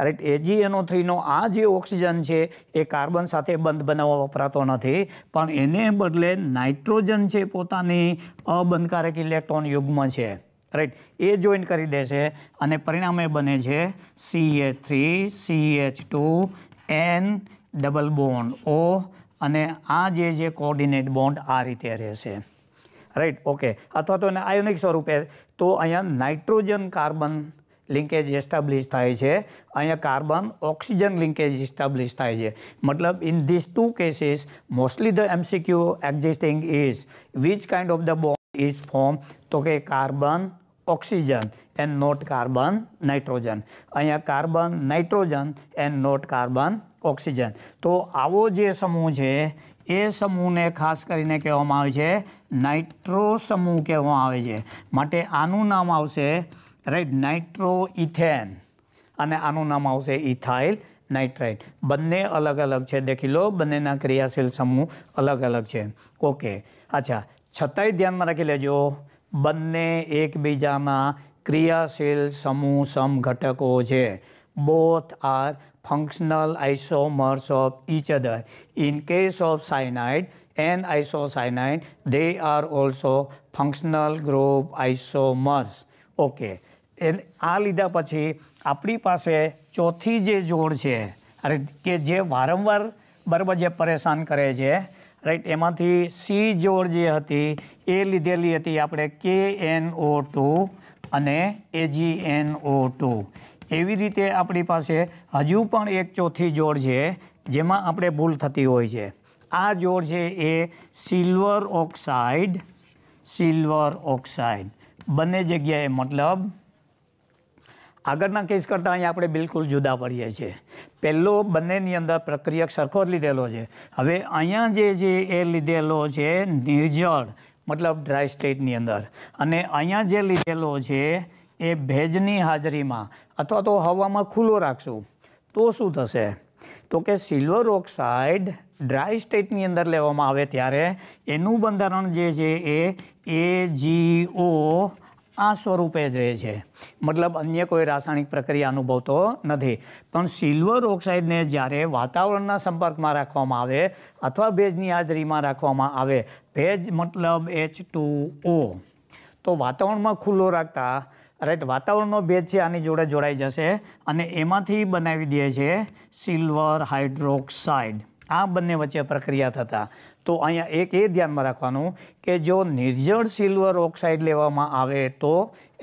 રાઈટ એજી એનો થ્રીનો આ જે ઓક્સિજન છે એ કાર્બન સાથે બંધ બનાવવા વપરાતો નથી પણ એને બદલે નાઇટ્રોજન છે પોતાની અબંધકારક ઇલેક્ટ્રોન યુગમાં છે રાઈટ એ જોઈન કરી દે છે અને પરિણામે બને છે C H three C H two N double bond O અને આ જે જે કોઓર્ડિનેટ બોન્ડ આ રીતે રહેશે રાઈટ ઓકે અથવા તો એને આયોનિક સ્વરૂપે તો અહીંયા નાઇટ્રોજન કાર્બન લિંકેજ એસ્ટાબ્લિશ થાય છે અહીંયા કાર્બન ઓક્સિજન લિંકેજ એસ્ટાબ્લિશ થાય છે મતલબ in this two cases mostly the MCQ existing is which kind of the bond is form તો કે carbon oxygen and not carbon nitrogen અહીંયા carbon nitrogen and not carbon oxygen તો આવો જે સમૂહ છે એ સમૂહને ખાસ કરીને કહેવામાં આવે છે નાઇટ્રો સમૂહ કહેવામાં આવે છે માટે આનું નામ આવશે રાઈટ નાઇટ્રો ઇથેન અને આનું નામ આવશે ઇથાઇલ નાઇટ્રાઇટ બંને અલગ અલગ છે દેખી લો બંનેના ક્રિયાશીલ સમૂહ અલગ અલગ છે ઓકે અચ્છા છતાંય ધ્યાનમાં રાખી લેજો બંને એકબીજામાં ક્રિયાશીલ સમૂહ સમઘટકો છે both are functional isomers of each other. In case of cyanide and isocyanide, they are also functional group isomers. Okay આ લીધા પછી આપણી પાસે ચોથી જે જોડ છે અરે કે જે વારંવાર બરાબર જે પરેશાન કરે છે રાઈટ એમાંથી સી જોડ જે હતી એ લીધેલી હતી આપણે કે એન ઓ ટુ અને એજી એન ઓ ટુ એવી રીતે આપણી પાસે હજુ પણ એક ચોથી જોડ છે જેમાં આપણે ભૂલ થતી હોય છે આ જોડ છે એ સિલ્વર ઓક્સાઇડ સિલ્વર ઓક્સાઇડ બંને જગ્યાએ મતલબ આગળના કેસ કરતાં અહીંયા આપણે બિલકુલ જુદા પડીએ છીએ પહેલો બંનેની અંદર પ્રક્રિયક સરખો જ લીધેલો છે હવે અહીંયા જે છે એ લીધેલો છે નિર્જળ મતલબ ડ્રાય સ્ટેટની અંદર અને અહીંયા જે લીધેલો છે એ ભેજની હાજરીમાં અથવા તો હવામાં ખુલ્લો રાખશું તો શું થશે તો કે સિલ્વર ઓક્સાઇડ ડ્રાય સ્ટેટની અંદર લેવામાં આવે ત્યારે એનું બંધારણ જે છે એ એ જી ઓ આ સ્વરૂપે જ રહે છે મતલબ અન્ય કોઈ રાસાયણિક પ્રક્રિયા અનુભવતો નથી પણ સિલ્વર ઓક્સાઇડને જ્યારે વાતાવરણના સંપર્કમાં રાખવામાં આવે અથવા ભેજની હાજરીમાં રાખવામાં આવે ભેજ મતલબ એચ ટુ ઓ તો વાતાવરણમાં ખુલ્લો રાખતા રાઈટ વાતાવરણનો ભેજ છે આની જોડે જોડાઈ જશે અને એમાંથી બનાવી દે છે સિલ્વર હાઇડ્રોક્સાઇડ આ બંને વચ્ચે પ્રક્રિયા થતાં તો અહીંયા એક એ ધ્યાનમાં રાખવાનું કે જો નિર્જળ સિલ્વર ઓક્સાઇડ લેવામાં આવે તો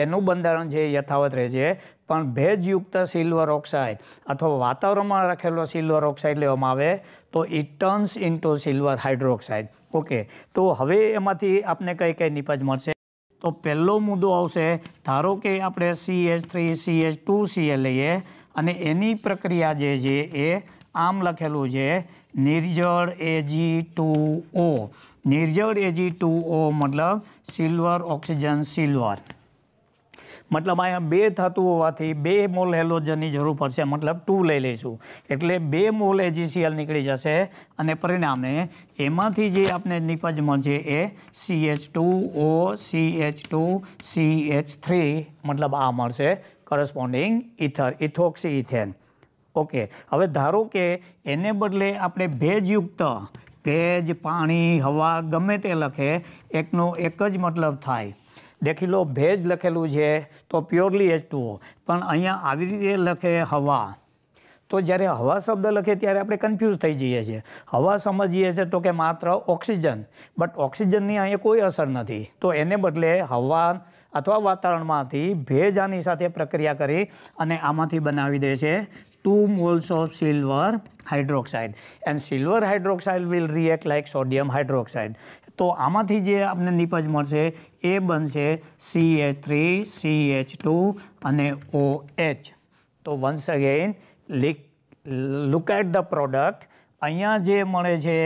એનું બંધારણ છે યથાવત રહેશે પણ ભેજયુક્ત સિલ્વર ઓક્સાઇડ અથવા વાતાવરણમાં રાખેલો સિલ્વર ઓક્સાઇડ લેવામાં આવે તો it turns into silver hydroxide okay તો હવે એમાંથી આપને કઈ કઈ નિપજ મળશે તો પહેલો મુદ્દો આવશે ધારો કે આપણે C H three C H two CA લઈએ અને એની પ્રક્રિયા જે છે એ આમ લખેલું છે નિર્જળ એજી ટુ ઓ નિર્જળ એજી ટુ ઓ મતલબ સિલ્વર ઓક્સિજન સિલ્વર મતલબ અહીંયા બે થતું હોવાથી બે મોલ હેલોજનની જરૂર પડશે મતલબ ટુ લઈ લઈશું એટલે બે મોલ એજીસીએલ નીકળી જશે અને પરિણામે એમાંથી જે આપણે નિપજ મળશે એ C H two O C H two C H three મતલબ આ મળશે corresponding ether ethoxy ethane okay હવે ધારો કે એને બદલે આપણે ભેજયુક્ત ભેજ પાણી હવા ગમે તે લખે એકનો એક જ મતલબ થાય દેખી લો ભેજ લખેલું છે તો પ્યોરલી એચ ટુઓ પણ અહીંયા આવી રીતે લખે હવા તો જ્યારે હવા શબ્દ લખે ત્યારે આપણે કન્ફ્યુઝ થઈ જઈએ છીએ હવા સમજીએ છીએ તો કે માત્ર ઓક્સિજન બટ ઓક્સિજનની અહીંયા કોઈ અસર નથી તો એને બદલે હવા અથવા વાતાવરણમાંથી ભેજાની સાથે પ્રક્રિયા કરી અને આમાંથી બનાવી દે છે two moles of silver hydroxide and silver hydroxide will react like sodium hydroxide તો આમાંથી જે આપણે નીપજ મળશે એ બનશે C H three C H two અને ઓ એચ તો once again lick look at the product અહીંયા જે મળે છે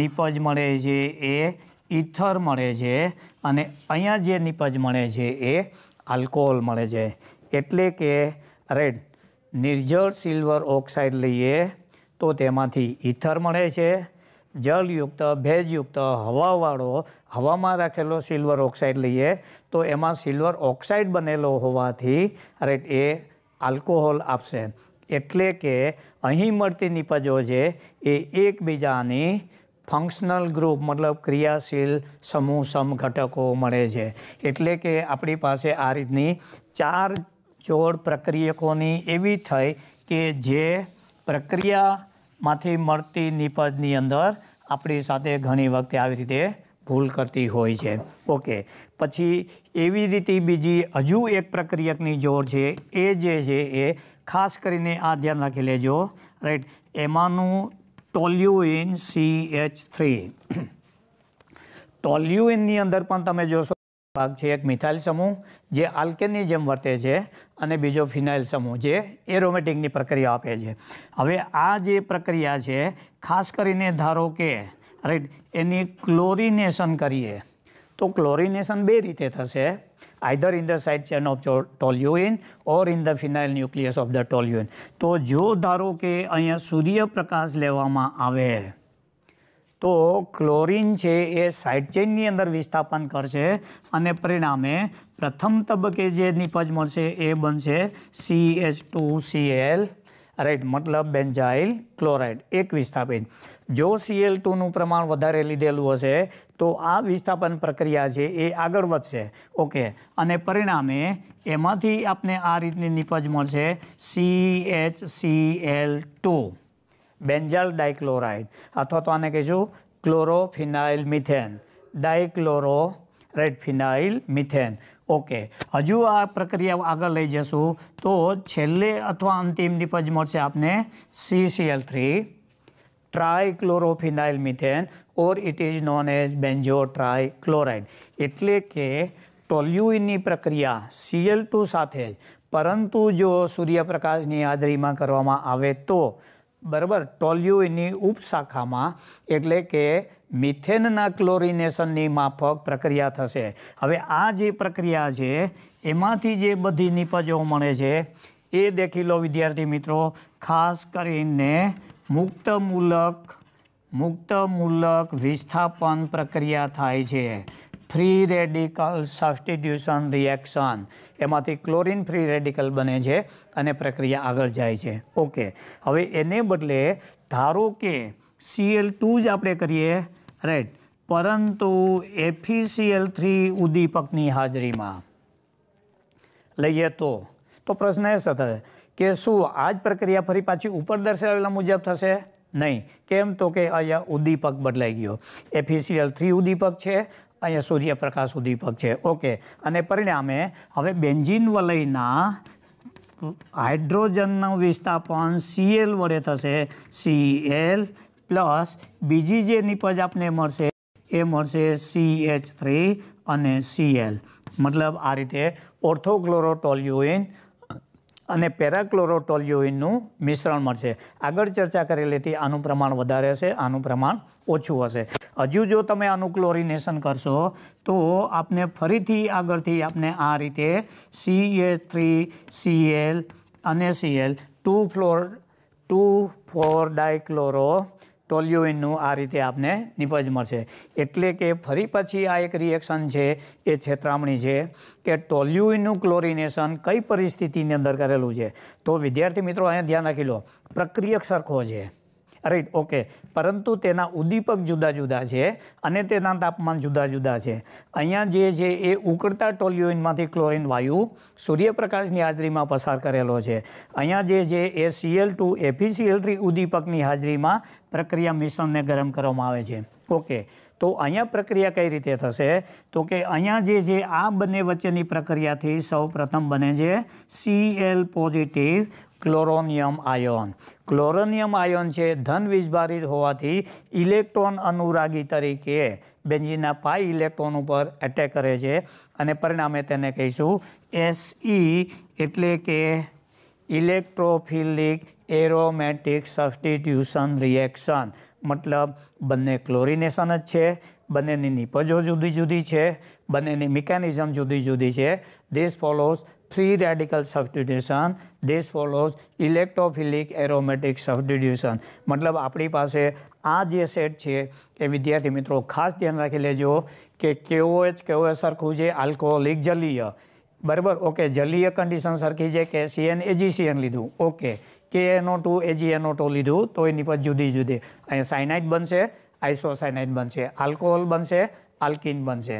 નીપજ મળે છે એ ઇથર મળે છે અને અહીંયા જે નિપજ મળે છે એ આલ્કોહોલ મળે છે એટલે કે રેડ નિર્જળ સિલ્વર ઓક્સાઇડ લઈએ તો તેમાંથી ઇથર મળે છે જળયુક્ત ભેજયુક્ત હવાવાળો હવામાં રાખેલો સિલ્વર ઓક્સાઇડ લઈએ તો એમાં સિલ્વર ઓક્સાઇડ બનેલો હોવાથી રેટ એ આલ્કોહોલ આપશે એટલે કે અહીં મળતી નિપજો છે એ એકબીજાની ફંક્શનલ ગ્રુપ મતલબ ક્રિયાશીલ સમૂહ સમ ઘટકો મળે છે એટલે કે આપણી પાસે આ રીતની ચાર જોડ પ્રક્રિયકોની એવી થઈ કે જે પ્રક્રિયામાંથી મળતી નિપજની અંદર આપણી સાથે ઘણી વખતે આવી રીતે ભૂલ કરતી હોય છે ઓકે પછી એવી રીતે બીજી હજુ એક પ્રક્રિયકની જોડ છે એ જે છે એ ખાસ કરીને આ ધ્યાન રાખી લેજો રાઈટ એમાંનું ટોલ્યુઇન સી એચ થ્રી ટોલ્યુઇનની અંદર પણ તમે જોશો ભાગ છે એક મિથાઇલ સમૂહ જે આલ્કેનની જેમ વર્તે છે અને બીજો ફિનાઇલ સમૂહ જે એરોમેટિકની પ્રક્રિયા આપે છે હવે આ જે પ્રક્રિયા છે ખાસ કરીને ધારો કે રાઈટ એની ક્લોરિનેશન કરીએ તો ક્લોરિનેશન બે રીતે થશે either in the side chain of toluene or in the phenyl nucleus of the toluene તો જો ધારો કે અહીંયા સૂર્યપ્રકાશ લેવામાં આવે તો ક્લોરિન છે એ સાઇડ ચેનની અંદર વિસ્થાપન કરશે અને પરિણામે પ્રથમ તબક્કે જે નિપજ મળશે એ બનશે C H two C L right મતલબ બેન્ઝાઇલ ક્લોરાઇડ એક વિસ્થાપિત જો સીએલ ટુનું પ્રમાણ વધારે લીધેલું હશે તો આ વિસ્થાપન પ્રક્રિયા છે એ આગળ વધશે ઓકે અને પરિણામે એમાંથી આપને આ રીતની નિપજ મળશે C H C L two benzal dichloride અથવા તો આને કહીશું chlorophenyl methane dichloro red phenyl methane okay હજુ આ પ્રક્રિયા આગળ લઈ જશું તો છેલ્લે અથવા અંતિમ નિપજ મળશે આપને CCL three trichlorophenyl methane or it is known as benzo trichloride એટલે કે ટોલ્યુઇનની પ્રક્રિયા સીએલ ટુ સાથે જ પરંતુ જો સૂર્યપ્રકાશની હાજરીમાં કરવામાં આવે તો બરાબર ટોલ્યુઇનની ઉપશાખામાં એટલે કે મિથેનના ક્લોરિનેશનની માફક પ્રક્રિયા થશે હવે આ જે પ્રક્રિયા છે એમાંથી જે બધી નિપજો મળે છે એ દેખી લો વિદ્યાર્થી મિત્રો ખાસ કરીને મુક્તમૂલક મુક્તમૂલક વિસ્થાપન પ્રક્રિયા થાય છે ફ્રી રેડિકલ સબસ્ટિટ્યુશન રિએક્શન એમાંથી ક્લોરિન ફ્રી રેડિકલ બને છે અને પ્રક્રિયા આગળ જાય છે ઓકે હવે એને બદલે ધારો કે સીએલ ટુ જ આપણે કરીએ રાઈટ પરંતુ એફીસીએલ થ્રી ઉદ્દીપકની હાજરીમાં લઈએ તો તો પ્રશ્ન એ થશે કે શું આ જ પ્રક્રિયા ફરી પાછી ઉપર દર્શાવેલા મુજબ થશે નહીં કેમ તો કે અહીંયા ઉદ્દીપક બદલાઈ ગયો એફિસિયલ થ્રી ઉદ્દીપક છે અહીંયા સૂર્યપ્રકાશ ઉદ્દીપક છે ઓકે અને પરિણામે હવે બેન્જિન વલયના હાઇડ્રોજનનું વિસ્થાપન સીએલ વડે થશે સીએલ પ્લસ બીજી જે નિપજ આપને મળશે એ મળશે સી એચ થ્રી અને સીએલ મતલબ આ રીતે ઓર્થોક્લોરોટોલ્યુઇન અને પેરાક્લોરોટોલ્યુઇનનું મિશ્રણ મળશે આગળ ચર્ચા કરેલી હતી આનું પ્રમાણ વધારે હશે આનું પ્રમાણ ઓછું હશે હજુ જો તમે આનું ક્લોરિનેશન કરશો તો આપને ફરીથી આગળથી આપને આ રીતે સી એ થ્રી સીએલ અને CL two floor two four dichloro ટોલ્યુઇનનું આ રીતે આપને નિપજ મળશે એટલે કે ફરી પછી આ એક રિએક્શન છે એ છેતરામણી છે કે ટોલ્યુઇનનું ક્લોરિનેશન કઈ પરિસ્થિતિની અંદર કરેલું છે તો વિદ્યાર્થી મિત્રો અહીંયા ધ્યાન રાખી લો પ્રક્રિયક સરખો છે રાઈટ ઓકે પરંતુ તેના ઉદ્દીપક જુદા જુદા છે અને તેના તાપમાન જુદા જુદા છે અહીંયા જે છે એ ઉકળતા ટોલ્યુઇનમાંથી ક્લોરિન વાયુ સૂર્યપ્રકાશની હાજરીમાં પસાર કરેલો છે અહીંયા જે છે એ સીએલ ટુ એફીસીએલ થ્રી ઉદ્દીપકની હાજરીમાં પ્રક્રિયા મિશ્રણને ગરમ કરવામાં આવે છે ઓકે તો અહીંયા પ્રક્રિયા કઈ રીતે થશે તો કે અહીંયા જે છે આ બંને વચ્ચેની પ્રક્રિયાથી સૌપ્રથમ બને છે CL positive chloronium ion chloronium ion છે ધન વીજભારિત હોવાથી ઇલેક્ટ્રોન અનુરાગી તરીકે બેન્જીનના પાઈ ઇલેક્ટ્રોન ઉપર એટેક કરે છે અને પરિણામે તેને કહીશું એસઈ e એટલે કે ઇલેક્ટ્રોફિલિક એરોમેટિક સબસ્ટિટ્યુશન રિએક્શન મતલબ બંને ક્લોરિનેશન જ છે બંનેની નિપજો જુદી જુદી છે બંનેની મિકેનિઝમ જુદી જુદી છે this follows free radical substitution this follows electrophilic aromatic substitution મતલબ આપણી પાસે આ જે સેટ છે એ વિદ્યાર્થી મિત્રો ખાસ ધ્યાન રાખી લેજો કે કેવો જ કેવો સરખું છે આલ્કોહોલિક જલીય બરાબર ઓકે જલીય કન્ડિશન સરખી છે કે સીએન એજીસીએન લીધું ઓકે કે એનો ટુ એજીએનઓ ટુ લીધું તો એની પર જુદી જુદી અહીંયા સાયનાઇડ બનશે આઇસોસાયનાઇડ બનશે આલ્કોહોલ બનશે આલ્કિન બનશે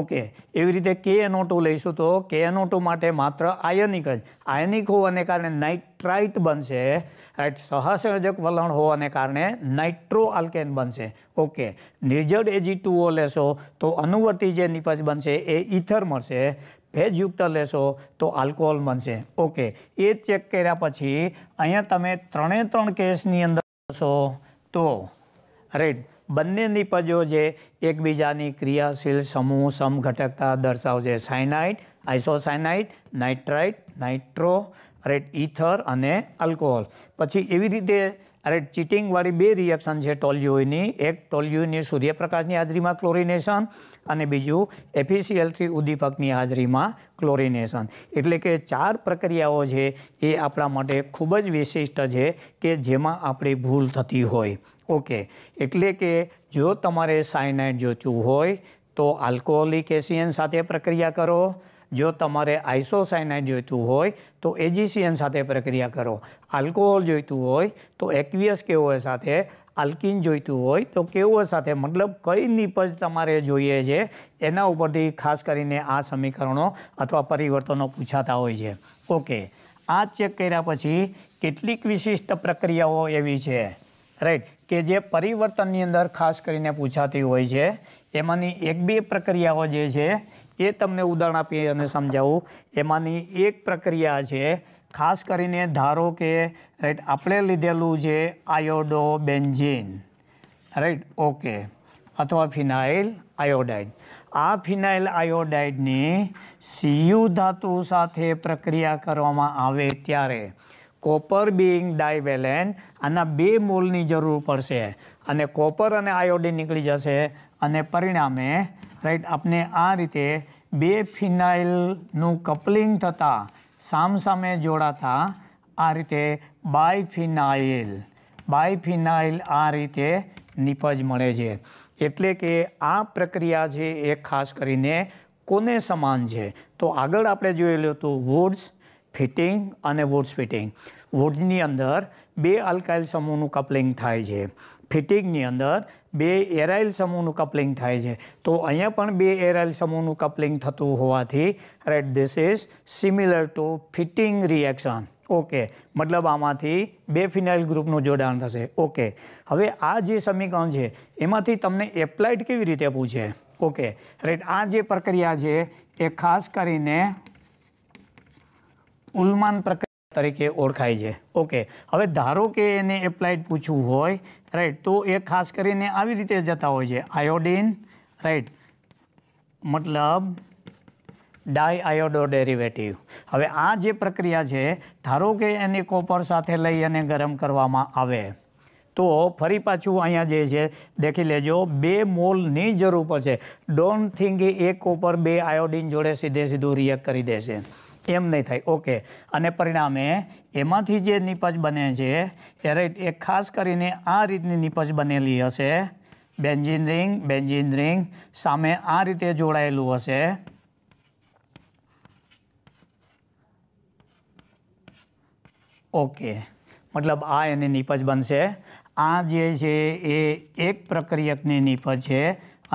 ઓકે એવી રીતે કે એનો ટુ લઈશું તો કે એનો ટુ માટે માત્ર આયનિક જ આયનિક હોવાને કારણે નાઇટ્રાઇટ બનશે સહસંયોજક વલણ હોવાને કારણે નાઇટ્રો આલ્કેન બનશે ઓકે નિર્જળ એજી ટુઓ e લેશો તો અનુવર્તી જે નિપજ બનશે એ ઇથર મળશે ભેજયુક્ત લેશો તો આલ્કોહોલ બનશે ઓકે એ ચેક કર્યા પછી અહીંયા તમે ત્રણે ત્રણ કેસની અંદર જોશો તો રાઈટ બંને નિપજો જે એકબીજાની ક્રિયાશીલ સમૂહ સમઘટકતા દર્શાવશે cyanide isocyanide nitrite nitro rate ether અને આલ્કોહોલ પછી એવી રીતે અરે ચીટિંગવાળી બે રિએક્શન છે ટોલ્યુની એક ટોલ્યુની સૂર્યપ્રકાશની હાજરીમાં ક્લોરિનેશન અને બીજું એફિસિયલ ઉદ્દીપકની હાજરીમાં ક્લોરિનેશન એટલે કે ચાર પ્રક્રિયાઓ છે એ આપણા માટે ખૂબ જ વિશિષ્ટ છે કે જેમાં આપણી ભૂલ થતી હોય ઓકે એટલે કે જો તમારે સાયનાઇડ જોતું હોય તો આલ્કોહોલિક એસિયન સાથે પ્રક્રિયા કરો જો તમારે આઇસોસાયનાઇડ જોઈતું હોય તો એજીસીએન સાથે પ્રક્રિયા કરો આલ્કોહોલ જોઈતું હોય તો એક્વિયસ કેવો સાથે આલ્કિન જોઈતું હોય તો કેવો સાથે મતલબ કઈ નિપજ તમારે જોઈએ છે એના ઉપરથી ખાસ કરીને આ સમીકરણો અથવા પરિવર્તનો પૂછાતા હોય છે ઓકે આ ચેક કર્યા પછી કેટલીક વિશિષ્ટ પ્રક્રિયાઓ એવી છે રાઈટ કે જે પરિવર્તનની અંદર ખાસ કરીને પૂછાતી હોય છે એમાંની એક બે પ્રક્રિયાઓ જે છે એ તમને ઉદાહરણ આપી અને સમજાવું એમાંની એક પ્રક્રિયા છે ખાસ કરીને ધારો કે રાઈટ આપણે લીધેલું છે આયોડો બેન્ઝીન રાઈટ ઓકે અથવા ફિનાઇલ આયોડાઇડ આ ફિનાઇલ આયોડાઇડની સીયુ ધાતુ સાથે પ્રક્રિયા કરવામાં આવે ત્યારે કોપર બિંગ ડાયવેલેન્ટ આના બે મોલની જરૂર પડશે અને કોપર અને આયોડિન નીકળી જશે અને પરિણામે રાઈટ આપણે આ રીતે બે ફિનાઇલનું કપલિંગ થતાં સામસામે જોડાતા આ રીતે બાયફિનાઇલ બાયફિનાઇલ આ રીતે નિપજ મળે છે એટલે કે આ પ્રક્રિયા છે એ ખાસ કરીને કોને સમાન છે તો આગળ આપણે જોયેલું હતું વૂડ્સ ફિટિંગ અને વૂડ્સ ફિટિંગ વૂડ્સની અંદર બે અલ્કાઇલ સમૂહનું કપલિંગ થાય છે ફિટિંગની અંદર બે એરાઇલ સમૂહનું કપલિંગ થાય છે તો અહીંયા પણ બે એરાઇલ સમૂહનું કપલિંગ થતું હોવાથી right this is similar to Fittig reaction okay મતલબ આમાંથી બે ફિનાઇલ ગ્રુપનું જોડાણ થશે ઓકે હવે આ જે સમીકરણ છે એમાંથી તમને એપ્લાઇડ કેવી રીતે પૂછે ઓકે રાઈટ આ જે પ્રક્રિયા છે એ ખાસ કરીને ઉલમાન પ્રક્રિયા તરીકે ઓળખાય છે ઓકે હવે ધારો કે એને એપ્લાઇડ પૂછવું હોય રાઈટ તો એ ખાસ કરીને આવી રીતે જતા હોય છે આયોડિન રાઈટ મતલબ ડાય આયોડો ડેરિવેટિવ હવે આ જે પ્રક્રિયા છે ધારો કે એને કોપર સાથે લઈ અને ગરમ કરવામાં આવે તો ફરી પાછું અહીંયા જે છે દેખી લેજો બે મોલની જરૂર પડશે ડોન્ટ થિંક એ કોપર બે આયોડિન જોડે સીધે સીધું રિએક્ટ કરી દેશે એમ નહીં થાય ઓકે અને પરિણામે એમાંથી જે નિપજ બને છે એ રાઈટ એ ખાસ કરીને આ રીતની નિપજ બનેલી હશે બેન્જિન રિંગ બેન્જિન રિંગ સામે આ રીતે જોડાયેલું હશે ઓકે મતલબ આ એની નીપજ બનશે આ જે છે એ એક પ્રક્રિયકની નીપજ છે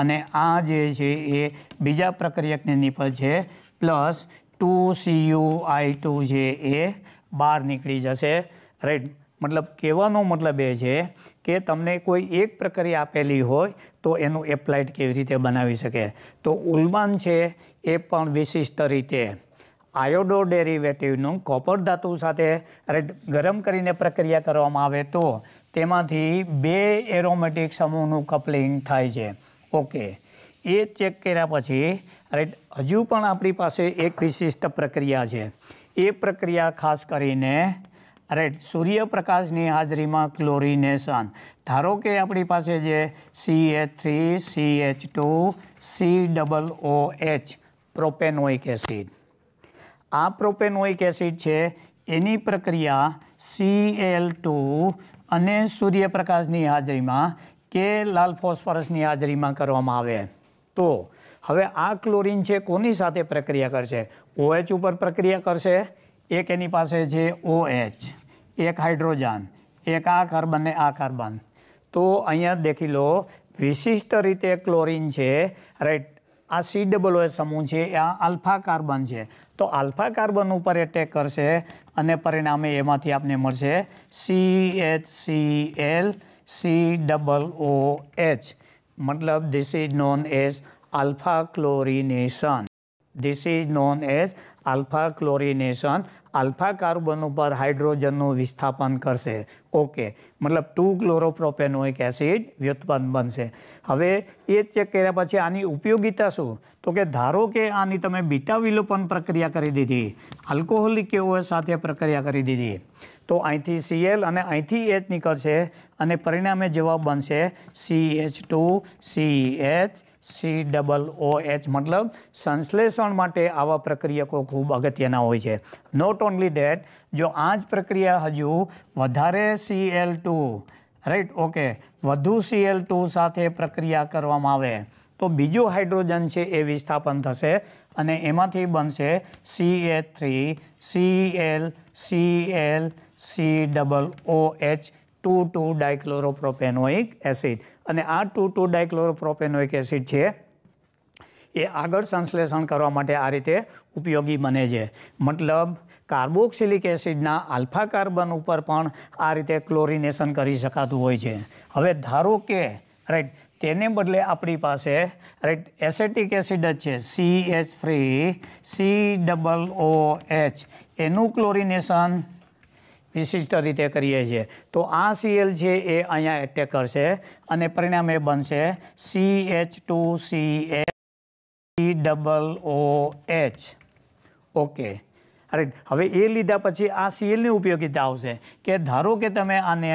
અને આ જે છે એ બીજા પ્રક્રિયકની નીપજ છે plus two C U I two જે એ બહાર નીકળી જશે રાઈટ મતલબ કહેવાનો મતલબ એ છે કે તમને કોઈ એક પ્રક્રિયા આપેલી હોય તો એનું એપ્લાઇડ કેવી રીતે બનાવી શકે તો ઉલમાન છે એ પણ વિશિષ્ટ રીતે આયોડો ડેરિવેટિવનું કોપર ધાતુ સાથે રાઈટ ગરમ કરીને પ્રક્રિયા કરવામાં આવે તો તેમાંથી બે એરોમેટિક સમૂહનું કપલિંગ થાય છે ઓકે એ ચેક કર્યા પછી રાઈટ હજુ પણ આપણી પાસે એક વિશિષ્ટ પ્રક્રિયા છે એ પ્રક્રિયા ખાસ કરીને રાઈટ સૂર્યપ્રકાશની હાજરીમાં ક્લોરિનેશન ધારો કે આપણી પાસે જે C H three C H two C double O H propanoic acid આ પ્રોપેનોઇક એસિડ છે એની પ્રક્રિયા સી એલ ટુ અને સૂર્યપ્રકાશની હાજરીમાં કે લાલ ફોસ્ફરસની હાજરીમાં કરવામાં આવે તો હવે આ ક્લોરિન છે કોની સાથે પ્રક્રિયા કરશે ઓએચ ઉપર પ્રક્રિયા કરશે એક એની પાસે છે ઓએચ એક હાઇડ્રોજન એક આ કાર્બન ને આ કાર્બન તો અહીંયા દેખી લો વિશિષ્ટ રીતે ક્લોરિન છે રાઈટ આ સી ડબલ ઓએચ સમૂહ છે એ આ આલ્ફા કાર્બન છે તો આલ્ફા કાર્બન ઉપર એટેક કરશે અને પરિણામે એમાંથી આપને મળશે C H C L C double O H મતલબ this is known as alpha chlorination. This is known as alpha chlorination. Alpha carbon ઉપર હાઇડ્રોજનનું વિસ્થાપન કરશે ઓકે મતલબ ટુ ક્લોરોપ્રોપેનોઇક એસિડ વ્યુત્પન્ન બનશે હવે એ ચેક કર્યા પછી આની ઉપયોગિતા શું તો કે ધારો કે આની તમે બીટા વિલોપન પ્રક્રિયા કરી દીધી આલ્કોહોલિક કેઓ સાથે પ્રક્રિયા કરી દીધી તો અહીંથી સીએલ અને અહીંથી એચ નીકળશે અને પરિણામે જવાબ બનશે C H two C H C double O H મતલબ સંશ્લેષણ માટે આવા પ્રક્રિયકો ખૂબ અગત્યના હોય છે નોટ ઓન્લી દેટ જો આ જ પ્રક્રિયા હજુ વધારે C L two right okay વધુ સી એલ ટુ સાથે પ્રક્રિયા કરવામાં આવે તો બીજું હાઇડ્રોજન છે એ વિસ્થાપન થશે અને એમાંથી બનશે સી એ three C L C L C double O H two two dichloropropanoic acid અને આ ટુ ટુ ડાયક્લોરોપ્રોપેનોઇક એસિડ છે એ આગળ સંશ્લેષણ કરવા માટે આ રીતે ઉપયોગી બને છે મતલબ કાર્બોક્સિલિક એસિડના આલ્ફા કાર્બન ઉપર પણ આ રીતે ક્લોરિનેશન કરી શકાતું હોય છે હવે ધારો કે રાઈટ તેને બદલે આપણી પાસે રાઈટ એસેટિક એસિડ જ છે C H three C double O H એનું ક્લોરિનેશન વિશિષ્ટ રીતે કરીએ છીએ તો આ સીએલ છે એ અહીંયા એટેક કરશે અને પરિણામ એ બનશે C H two C H double O H okay right હવે એ લીધા પછી આ સીએલની ઉપયોગીતા આવશે કે ધારો કે તમે આને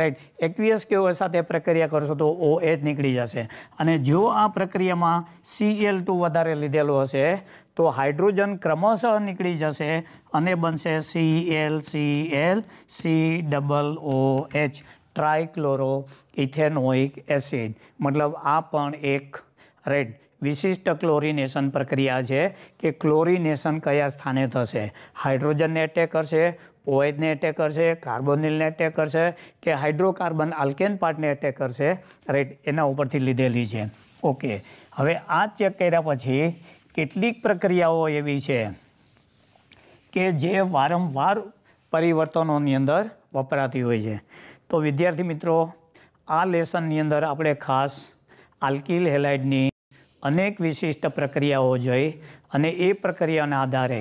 રાઈટ એકવીએસ કેઓ સાથે પ્રક્રિયા કરશો તો ઓ એચ નીકળી જશે અને જો આ પ્રક્રિયામાં સીએલ ટુ વધારે લીધેલો હશે તો હાઇડ્રોજન ક્રમશઃ નીકળી જશે અને બનશે C L C L C double O H trichloro ethanoic acid મતલબ આ પણ એક રેડ વિશિષ્ટ ક્લોરિનેશન પ્રક્રિયા છે કે ક્લોરિનેશન કયા સ્થાને થશે હાઇડ્રોજનને એટેક કરશે ઓએજને એટેક કરશે કાર્બોનિલને એટેક કરશે કે હાઇડ્રોકાર્બન આલ્કેન પાર્ટને એટેક કરશે રાઈટ એના ઉપરથી લીધેલી છે ઓકે હવે આ ચેક કર્યા પછી કેટલીક પ્રક્રિયાઓ એવી છે કે જે વારંવાર પરિવર્તનોની અંદર વપરાતી હોય છે તો વિદ્યાર્થી મિત્રો આ લેસનની અંદર આપણે ખાસ આલ્કિલ હેલાઇડની અનેક વિશિષ્ટ પ્રક્રિયાઓ જોઈ અને એ પ્રક્રિયાના આધારે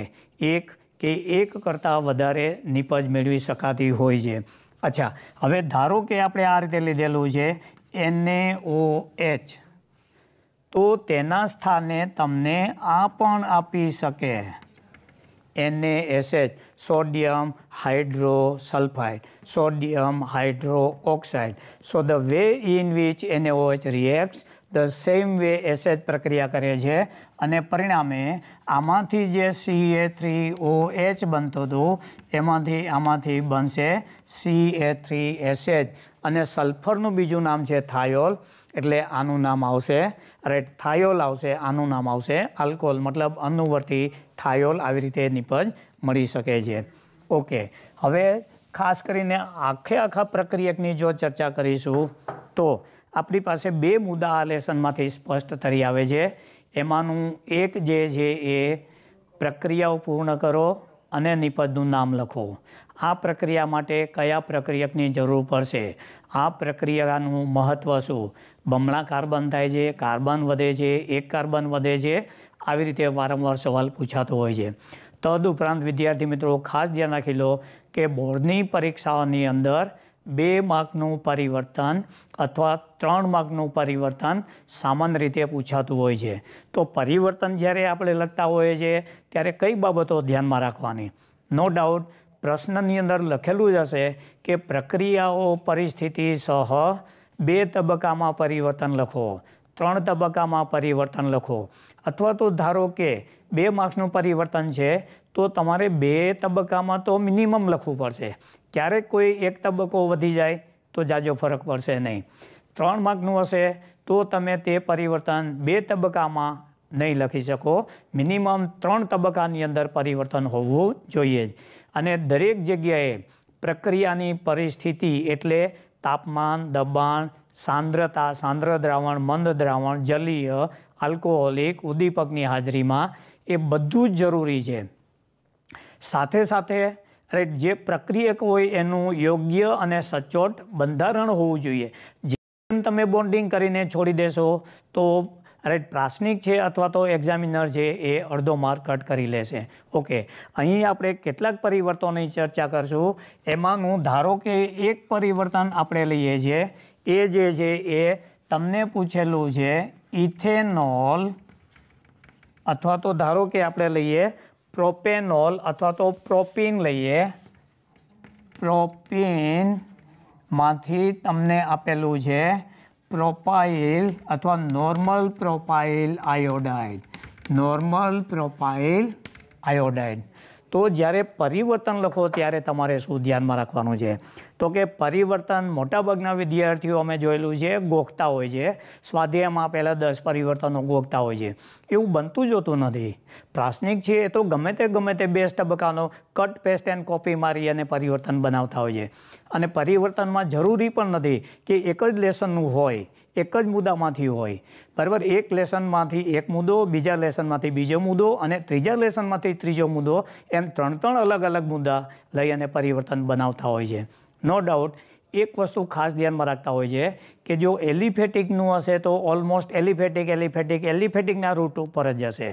એક કે એક કરતાં વધારે નિપજ મેળવી શકાતી હોય છે અચ્છા હવે ધારો કે આપણે આ રીતે લીધેલું છે એન એ ઓ એચ તો તેના સ્થાને તમને આ પણ આપી શકે એને SH sodium hydro sulphide sodium hydro oxide so the way in which NAOH reacts the same way SH પ્રક્રિયા કરે છે અને પરિણામે આમાંથી જે સી એ થ્રી ઓ એચ બનતો હતો એમાંથી આમાંથી બનશે સી એ થ્રી એસ એસેજ અને સલ્ફરનું બીજું નામ છે થાયોલ એટલે આનું નામ આવશે અરે થાયોલ આવશે આનું નામ આવશે આલ્કોહોલ મતલબ અનુવર્તી થાયોલ આવી રીતે નિપજ મળી શકે છે ઓકે હવે ખાસ કરીને આખે આખા પ્રક્રિયકની જો ચર્ચા કરીશું તો આપણી પાસે બે મુદ્દા આલેશનમાંથી સ્પષ્ટ તરી આવે છે એમાંનું એક જે છે એ પ્રક્રિયાઓ પૂર્ણ કરો અને નિપજનું નામ લખો આ પ્રક્રિયા માટે કયા પ્રક્રિયકની જરૂર પડશે આ પ્રક્રિયાનું મહત્ત્વ શું બમણા કાર્બન થાય છે કાર્બન વધે છે એક કાર્બન વધે છે આવી રીતે વારંવાર સવાલ પૂછાતો હોય છે તદ ઉપરાંત વિદ્યાર્થી મિત્રો ખાસ ધ્યાન રાખી લો કે બોર્ડની પરીક્ષાઓની અંદર બે માર્કનું પરિવર્તન અથવા ત્રણ માર્કનું પરિવર્તન સામાન્ય રીતે પૂછાતું હોય છે તો પરિવર્તન જ્યારે આપણે લખતા હોઈએ છીએ ત્યારે કઈ બાબતો ધ્યાનમાં રાખવાની નો ડાઉટ પ્રશ્નની અંદર લખેલું જ હશે કે પ્રક્રિયાઓ પરિસ્થિતિ સહ બે તબક્કામાં પરિવર્તન લખો ત્રણ તબક્કામાં પરિવર્તન લખો અથવા તો ધારો કે બે માર્ક્સનું પરિવર્તન છે તો તમારે બે તબક્કામાં તો મિનિમમ લખવું પડશે ક્યારેક કોઈ એક તબક્કો વધી જાય તો જાજો ફરક પડશે નહીં ત્રણ માર્કનું હશે તો તમે તે પરિવર્તન બે તબક્કામાં નહીં લખી શકો મિનિમમ ત્રણ તબક્કાની અંદર પરિવર્તન હોવું જોઈએ અને દરેક જગ્યાએ પ્રક્રિયાની પરિસ્થિતિ એટલે તાપમાન દબાણ સાંદ્રતા સાંદ્ર દ્રાવણ મંદ દ્રાવણ જલીય આલ્કોહોલિક ઉદ્દીપકની હાજરીમાં એ બધું જ જરૂરી છે સાથે સાથે અરે જે પ્રક્રિયક હોય એનું યોગ્ય અને સચોટ બંધારણ હોવું જોઈએ જેમ તમે બોન્ડિંગ કરીને છોડી દેશો તો અરે પ્રાસનિક છે અથવા તો એક્ઝામિનર છે એ અડધો માર્ક કટ કરી લેશે ઓકે અહીં આપણે કેટલાક પરિવર્તનોની ચર્ચા કરશું એમાંનું ધારો કે એક પરિવર્તન આપણે લઈએ છીએ એ જે છે એ તમને પૂછેલું છે ઇથેનોલ અથવા તો ધારો કે આપણે લઈએ પ્રોપેનોલ અથવા તો પ્રોપીન લઈએ પ્રોપીનમાંથી તમને આપેલું છે પ્રોપાઇલ અથવા normal propyl iodide normal propyl iodide તો જ્યારે પરિવર્તન લખો ત્યારે તમારે શું ધ્યાનમાં રાખવાનું છે તો કે પરિવર્તન મોટાભાગના વિદ્યાર્થીઓ અમે જોયેલું છે ગોખતા હોય છે સ્વાધ્યાયમાં પહેલાં દસ પરિવર્તનો ગોખતા હોય છે એવું બનતું જ હોતું નથી પ્રાસનિક છે એ તો ગમે તે ગમે તે બેસ્ટ તબક્કાનો કટ પેસ્ટ એન્ડ કોપી મારી અને પરિવર્તન બનાવતા હોય છે અને પરિવર્તનમાં જરૂરી પણ નથી કે એક જ લેસનનું હોય એક જ મુદ્દામાંથી હોય બરાબર એક લેસનમાંથી એક મુદ્દો બીજા લેસનમાંથી બીજો મુદ્દો અને ત્રીજા લેસનમાંથી ત્રીજો મુદ્દો એમ ત્રણ ત્રણ અલગ અલગ મુદ્દા લઈ અને પરિવર્તન બનાવતા હોય છે નો ડાઉટ એક વસ્તુ ખાસ ધ્યાનમાં રાખતા હોય છે કે જો એલિફેટિકનું હશે તો ઓલમોસ્ટ એલિફેટિક એલિફેટિક એલિફેટિકના રૂટ ઉપર જ જશે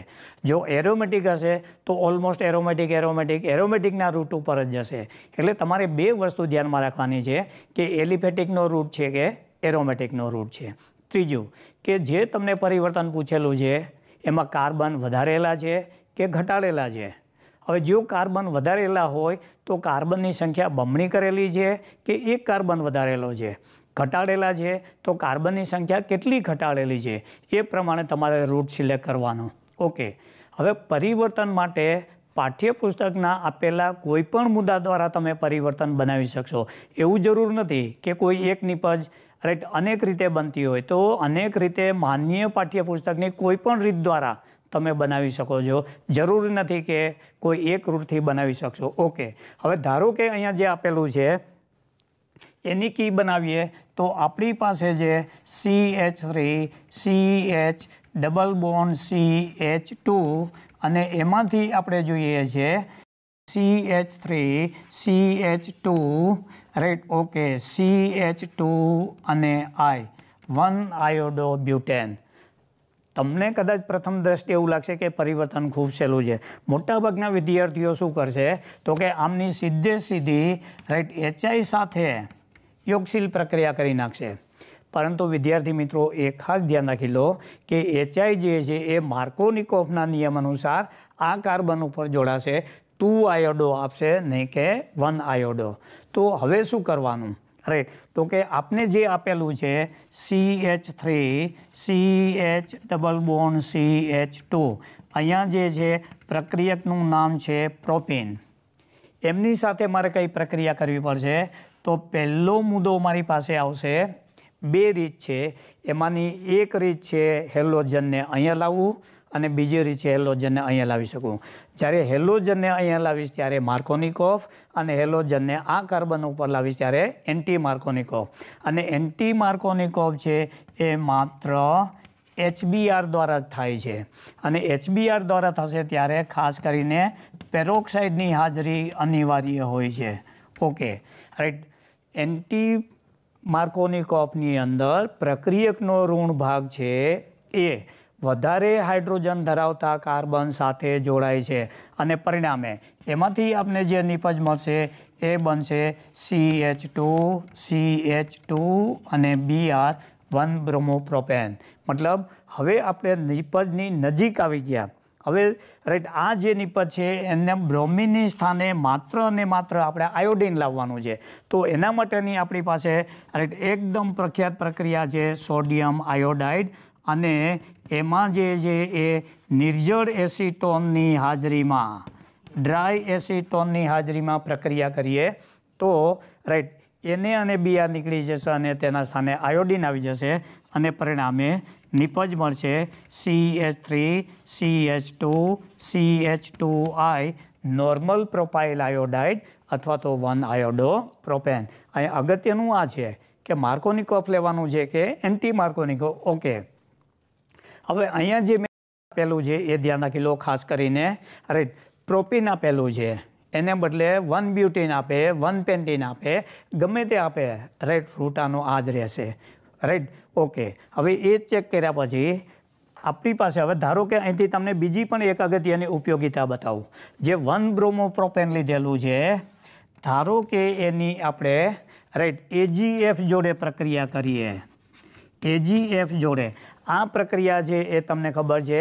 જો એરોમેટિક હશે તો ઓલમોસ્ટ એરોમેટિક એરોમેટિક એરોમેટિકના રૂટ ઉપર જ જશે એટલે તમારે બે વસ્તુ ધ્યાનમાં રાખવાની છે કે એલિફેટિકનો રૂટ છે કે એરોમેટિકનો રૂટ છે ત્રીજું કે જે તમને પરિવર્તન પૂછેલું છે એમાં કાર્બન વધારેલા છે કે ઘટાડેલા છે હવે જો કાર્બન વધારેલા હોય તો કાર્બનની સંખ્યા બમણી કરેલી છે કે એક કાર્બન વધારેલો છે ઘટાડેલા છે તો કાર્બનની સંખ્યા કેટલી ઘટાડેલી છે એ પ્રમાણે તમારે રૂટ સિલેક્ટ કરવાનો ઓકે હવે પરિવર્તન માટે પાઠ્યપુસ્તકના આપેલા કોઈપણ મુદ્દા દ્વારા તમે પરિવર્તન બનાવી શકશો એવું જરૂર નથી કે કોઈ એક નિપજ રાઈટ અનેક રીતે બનતી હોય તો અનેક રીતે માન્ય પાઠ્યપુસ્તકની કોઈપણ રીત દ્વારા તમે બનાવી શકો છો જરૂર નથી કે કોઈ એક રૂટથી બનાવી શકશો ઓકે હવે ધારો કે અહીંયા જે આપેલું છે એની કી બનાવીએ તો આપણી પાસે જે C H three C H double bond C H two અને એમાંથી આપણે જોઈએ છે C H three C H two right okay C H two અને આઈ વન આયોડો બ્યુટેન તમને કદાચ પ્રથમ દ્રષ્ટિએ એવું લાગશે કે પરિવર્તન ખૂબ સહેલું છે મોટાભાગના વિદ્યાર્થીઓ શું કરશે તો કે આમની સીધે સીધી રાઈટ એચઆઈ સાથે યોગશીલ પ્રક્રિયા કરી નાખશે પરંતુ વિદ્યાર્થી મિત્રો એ ખાસ ધ્યાન રાખી લો કે એચઆઈ જે છે એ માર્કોનિકોફના નિયમ અનુસાર આ કાર્બન ઉપર જોડાશે ટુ આયોડો આપશે નહીં કે વન આયોડો તો હવે શું કરવાનું અરે તો કે આપને જે આપેલું છે C H three C H double bond C H two અહીંયા જે છે પ્રક્રિયકનું નામ છે પ્રોપેન એમની સાથે મારે કઈ પ્રક્રિયા કરવી પડશે તો પહેલો મુદ્દો મારી પાસે આવશે બે રીત છે એમાંની એક રીત છે હેલોજનને અહીંયા લાવવું અને બીજી રીત છે હેલોજનને અહીંયા લાવી શકું જ્યારે હેલોજનને અહીંયા લાવીશ ત્યારે માર્કોનિકોફ અને હેલોજનને આ કાર્બન ઉપર લાવીશ ત્યારે એન્ટી માર્કોનિકોફ અને એન્ટી માર્કોનિકોવ છે એ માત્ર એચબીઆર દ્વારા જ થાય છે અને એચબીઆર દ્વારા થશે ત્યારે ખાસ કરીને પેરોક્સાઇડની હાજરી અનિવાર્ય હોય છે ઓકે રાઈટ એન્ટી માર્કોનિકોપની અંદર પ્રક્રિયકનો ઋણ ભાગ છે એ વધારે હાઇડ્રોજન ધરાવતા કાર્બન સાથે જોડાય છે અને પરિણામે એમાંથી આપણે જે નિપજ મળશે એ બનશે C H two C H two અને બી આર વન બ્રોમોપ્રોપેન મતલબ હવે આપણે નિપજની નજીક આવી ગયા હવે રાઈટ આ જે નિપજ છે એને બ્રોમિનની સ્થાને માત્ર અને માત્ર આપણે આયોડિન લાવવાનું છે તો એના માટેની આપણી પાસે રાઈટ એકદમ પ્રખ્યાત પ્રક્રિયા છે સોડિયમ આયોડાઇડ અને એમાં જે છે એ નિર્જળ એસિટોનની હાજરીમાં ડ્રાય એસિટોનની હાજરીમાં પ્રક્રિયા કરીએ તો રાઈટ એને અને બીઆર નીકળી જશે અને તેના સ્થાને આયોડિન આવી જશે અને પરિણામે નિપજ મળશે C H three C H two C H two I normal propyl iodide અથવા તો વન આયોડો પ્રોપેન અહીં અગત્યનું આ છે કે માર્કોનિકોફ લેવાનું છે કે એન્ટી માર્કોનિકો ઓકે હવે અહીંયા જે મેં પહેલું છે એ ધ્યાન રાખી લો ખાસ કરીને રાઈટ પ્રોપીન આપેલું છે એને બદલે વન બ્યુટીન આપે વન પેન્ટીન આપે ગમે તે આપે રાઈટ ફ્રૂટાનો આ જ રહેશે રાઈટ ઓકે હવે એ ચેક કર્યા પછી આપણી પાસે હવે ધારો કે અહીંથી તમને બીજી પણ એક અગત્યની ઉપયોગીતા બતાવું જે વન બ્રોમોપ્રોપેન લીધેલું છે ધારો કે એની આપણે રાઈટ એજીએફ જોડે પ્રક્રિયા કરીએ એજીએફ જોડે આ પ્રક્રિયા જે એ તમને ખબર છે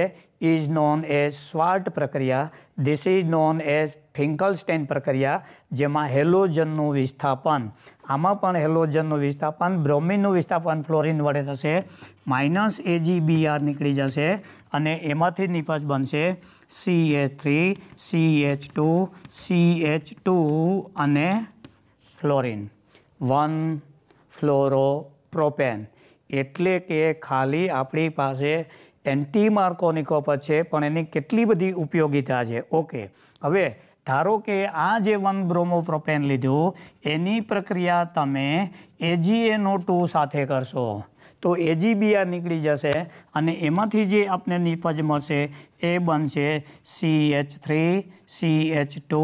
ઇઝ નોન એઝ સ્વાર્ટ પ્રક્રિયા this is known as Finkelstein પ્રક્રિયા જેમાં હેલોજનનું વિસ્થાપન આમાં પણ હેલોજનનું વિસ્થાપન બ્રોમિનનું વિસ્થાપન ફ્લોરિન વડે થશે માઇનસ એજીબીઆર નીકળી જશે અને એમાંથી નિપજ બનશે C H three C H two C H two અને ફ્લોરિન વન ફ્લોરો પ્રોપેન એટલે કે ખાલી આપણી પાસે એન્ટી માર્કોનિકોપર છે પણ એની કેટલી બધી ઉપયોગીતા છે ઓકે હવે ધારો કે આ જે વન બ્રોમોપ્રોપેન લીધું એની પ્રક્રિયા તમે એજીએનઓ ટુ સાથે કરશો તો એજીબીઆર નીકળી જશે અને એમાંથી જે આપને નિપજ મળશે એ બનશે C H three C H two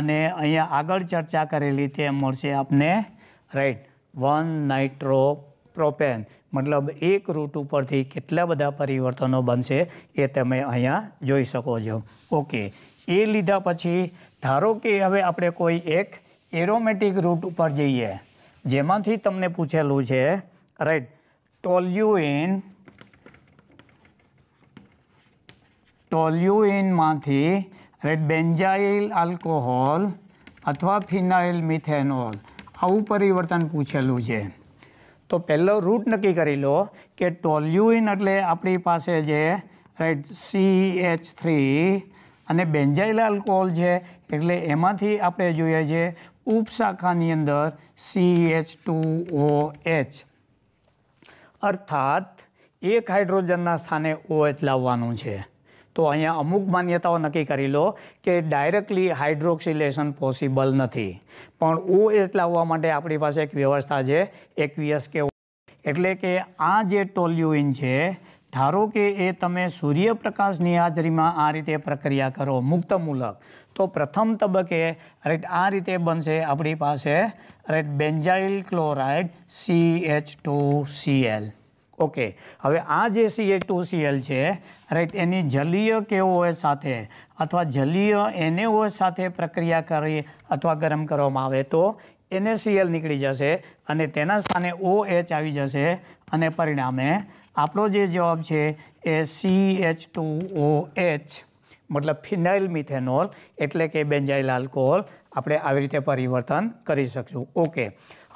અને અહીંયા આગળ ચર્ચા કરેલી તે મળશે આપને રાઈટ વન નાઇટ્રો પ્રોપેન મતલબ એક રૂટ ઉપરથી કેટલા બધા પરિવર્તનો બનશે એ તમે અહીંયા જોઈ શકો છો ઓકે એ લીધા પછી ધારો કે હવે આપણે કોઈ એક એરોમેટિક રૂટ ઉપર જઈએ જેમાંથી તમને પૂછેલું છે રાઈટ ટોલ્યુઇન ટોલ્યુઇનમાંથી રાઈટ બેન્જાઇલ આલ્કોહોલ અથવા ફિનાઇલ મિથેનોલ આવું પરિવર્તન પૂછેલું છે તો પહેલો રૂટ નક્કી કરી લો કે ટોલ્યુઇન એટલે આપણી પાસે જે રાઈટ સી એચ થ્રી અને બેન્જાઇલ આલ્કોહોલ છે એટલે એમાંથી આપણે જોઈએ છે ઉપશાખાની અંદર C H two O H અર્થાત એક હાઇડ્રોજનના સ્થાને ઓએચ લાવવાનું છે તો અહીંયા અમુક માન્યતાઓ નક્કી કરી લો કે ડાયરેક્ટલી હાઇડ્રોક્સિલેશન પોસિબલ નથી પણ ઓએચ લાવવા માટે આપણી પાસે એક વ્યવસ્થા છે એકવીએસ કે એટલે કે આ જે ટોલ્યુઇન છે ધારો કે એ તમે સૂર્યપ્રકાશની હાજરીમાં આ રીતે પ્રક્રિયા કરો મુક્તમૂલક તો પ્રથમ તબક્કે રાઈટ આ રીતે બનશે આપણી પાસે right benzyl chloride C H two C L okay હવે આ જે સી એ ટુ સીએલ છે રાઈટ એની જલીય કે કેઓએચ સાથે અથવા જલીય એનએઓએચ સાથે પ્રક્રિયા કરી અથવા ગરમ કરવામાં આવે તો એને સીએલ નીકળી જશે અને તેના સ્થાને ઓ એચ આવી જશે અને પરિણામે આપણો જે જવાબ છે એ C H two O H મતલબ ફિનાઇલ મિથેનોલ એટલે કે બેન્જાઇલ આલ્કોહોલ આપણે આવી રીતે પરિવર્તન કરી શકશું ઓકે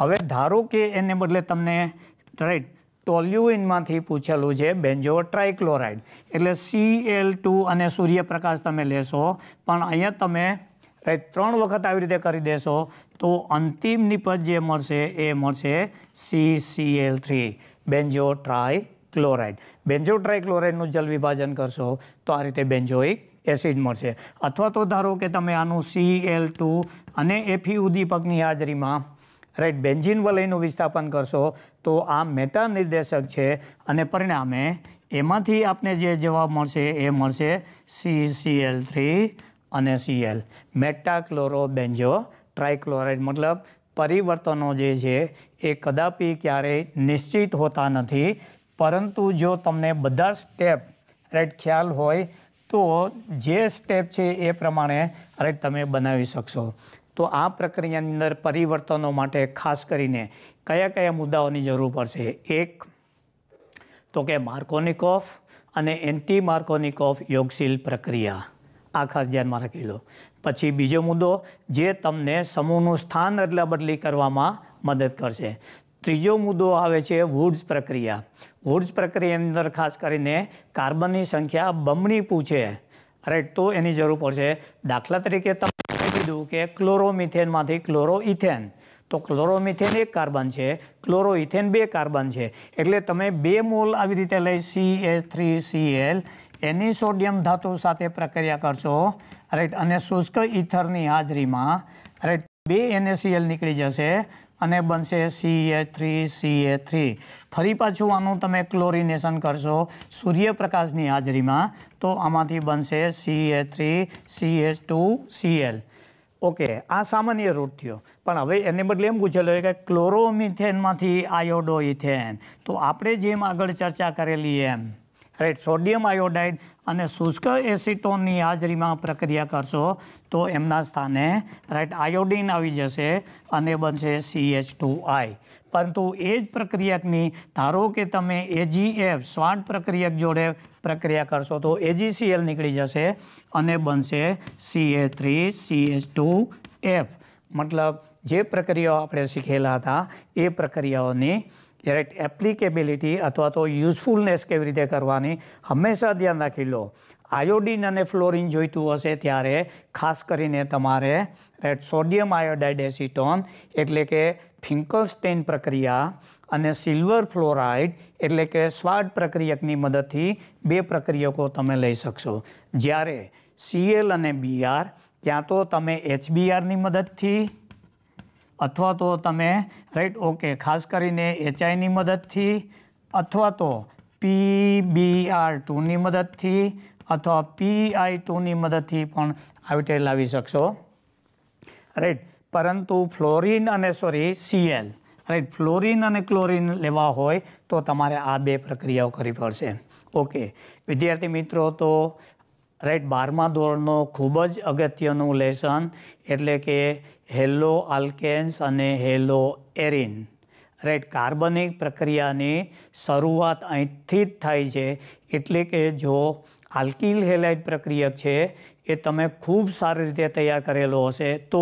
હવે ધારો કે એને બદલે તમને રાઈટ ટોલ્યુઇનમાંથી પૂછેલું છે બેન્જો ટ્રાઇક્લોરાઇડ એટલે સી એલ ટુ અને સૂર્યપ્રકાશ તમે લેશો પણ અહીંયા તમે ત્રણ વખત આવી રીતે કરી દેશો તો અંતિમ નિપજ જે મળશે એ મળશે C C L three benzo trichloride benzo ટ્રાઇક્લોરાઇડનું જલ વિભાજન કરશો તો આ રીતે બેન્જોઇક એસિડ મળશે અથવા તો ધારો કે તમે આનું સી એલ ટુ અને એફી ઉદ્દીપકની હાજરીમાં રાઈટ બેન્ઝિન વલયનું વિસ્થાપન કરશો તો આ મેટા નિર્દેશક છે અને પરિણામે એમાંથી આપને જે જવાબ મળશે એ મળશે સી સી એલ થ્રી અને સીએલ બેન્જો ટ્રાઇક્લોરાઇડ મતલબ પરિવર્તનો જે છે એ કદાપી ક્યારેય નિશ્ચિત હોતા નથી પરંતુ જો તમને બધા સ્ટેપ રાઈટ ખ્યાલ હોય તો જે સ્ટેપ છે એ પ્રમાણે રાઈટ તમે બનાવી શકશો તો આ પ્રક્રિયાની અંદર પરિવર્તનો માટે ખાસ કરીને કયા કયા મુદ્દાઓની જરૂર પડશે એક તો કે માર્કોનિકોફ અને એન્ટી માર્કોનિકોફ યોગશીલ પ્રક્રિયા આ ખાસ ધ્યાનમાં રાખી લો પછી બીજો મુદ્દો જે તમને સમૂહનું સ્થાન અદલા બદલી કરવામાં મદદ કરશે ત્રીજો મુદ્દો આવે છે વુડ્સ પ્રક્રિયા વુડ્સ પ્રક્રિયાની અંદર ખાસ કરીને કાર્બનની સંખ્યા બમણી પૂછે રાઈટ તો એની જરૂર પડશે દાખલા તરીકે તમે કીધું કે ક્લોરોમિથેનમાંથી ક્લોરોઇથેન તો ક્લોરોમિથેન એક કાર્બન છે ક્લોરોઇથેન બે કાર્બન છે એટલે તમે બે મોલ આવી રીતે લઈ C H three C L એની સોડિયમ ધાતુ સાથે પ્રક્રિયા કરશો રાઈટ અને શુષ્ક ઇથરની હાજરીમાં રાઈટ બે એનએસીએલ નીકળી જશે અને બનશે સી એચ થ્રી સી એ થ્રી ફરી પાછું આનું તમે ક્લોરિનેશન કરશો સૂર્યપ્રકાશની હાજરીમાં તો આમાંથી બનશે સી એ three C H two C L okay આ સામાન્ય રૂટ થયો પણ હવે એને બદલે એમ પૂછેલો કે ક્લોરોમિથેનમાંથી આયોડો ઇથેન તો આપણે જેમ આગળ ચર્ચા કરેલી એમ રાઈટ સોડિયમ આયોડાઇડ અને શુષ્ક એસિટોનની હાજરીમાં પ્રક્રિયા કરશો તો એમના સ્થાને રાઈટ આયોડિન આવી જશે અને બનશે સી એચ ટુ આઈ પરંતુ એ જ પ્રક્રિયકની ધારો કે તમે એજીએફ સ્વાટ પ્રક્રિયક જોડે પ્રક્રિયા કરશો તો એજીસીએલ નીકળી જશે અને બનશે CH three CH two F મતલબ જે પ્રક્રિયાઓ આપણે શીખેલા હતા એ પ્રક્રિયાઓની ક્યારેક એપ્લિકેબિલિટી અથવા તો યુઝફુલનેસ કેવી રીતે કરવાની હંમેશા ધ્યાન રાખી લો આયોડિન અને ફ્લોરિન જોઈતું હશે ત્યારે ખાસ કરીને તમારે રાઈટ સોડિયમ આયોડાઇડ એસિટોન એટલે કે ફિંકલસ્ટેન પ્રક્રિયા અને સિલ્વર ફ્લોરાઇડ એટલે કે સ્વાદ પ્રક્રિયકની મદદથી બે પ્રક્રિયકો તમે લઈ શકશો જ્યારે સીએલ અને બીઆર ક્યાં તો તમે એચબીઆરની મદદથી અથવા તો તમે રાઈટ ઓકે ખાસ કરીને એચઆઈની મદદથી અથવા તો પીબીઆર ટુની મદદથી અથવા પીઆઈ ટુની મદદથી પણ આવી રીતે લાવી શકશો રાઈટ પરંતુ ફ્લોરિન અને સોરી સીએલ રાઈટ ફ્લોરિન અને ક્લોરિન લેવા હોય તો તમારે આ બે પ્રક્રિયાઓ કરવી પડશે ઓકે વિદ્યાર્થી મિત્રો તો રાઈટ બારમા ધોરણનો ખૂબ જ અગત્યનું લેસન એટલે કે હેલો આલ્કેન્સ અને હેલો એરિન રાઈટ કાર્બનિક પ્રક્રિયાની શરૂઆત અહીંથી જ થાય છે એટલે કે જો આલ્કિલ હેલાઇટ પ્રક્રિયક છે એ તમે ખૂબ સારી રીતે તૈયાર કરેલો હશે તો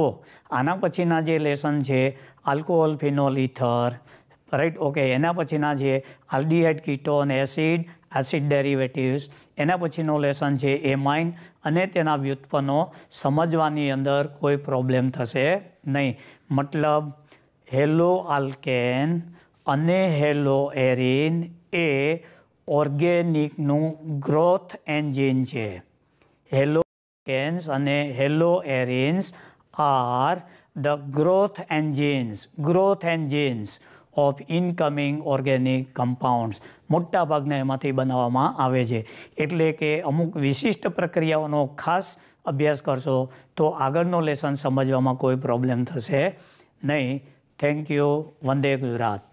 આના પછીના જે લેસન છે alcohol phenol ether right okay એના પછીના જે aldehyde ketone acid acid derivatives એના પછીનો લેસન છે એ માઇન અને તેના વ્યુત્પનો સમજવાની અંદર કોઈ પ્રોબ્લેમ થશે નહીં મતલબ હેલો આલ્કેન અને હેલો એરિન એ ઓર્ગેનિકનું ગ્રોથ એન્જિન છે હેલો કેન્સ અને halo arenes are the growth engines growth engines of incoming organic compounds મોટા મોટાભાગના એમાંથી બનાવવામાં આવે છે એટલે કે અમુક વિશિષ્ટ પ્રક્રિયાઓનો ખાસ અભ્યાસ કરશો તો આગળનો લેસન સમજવામાં કોઈ પ્રોબ્લેમ થશે નહીં થેન્ક યુ વંદે ગુજરાત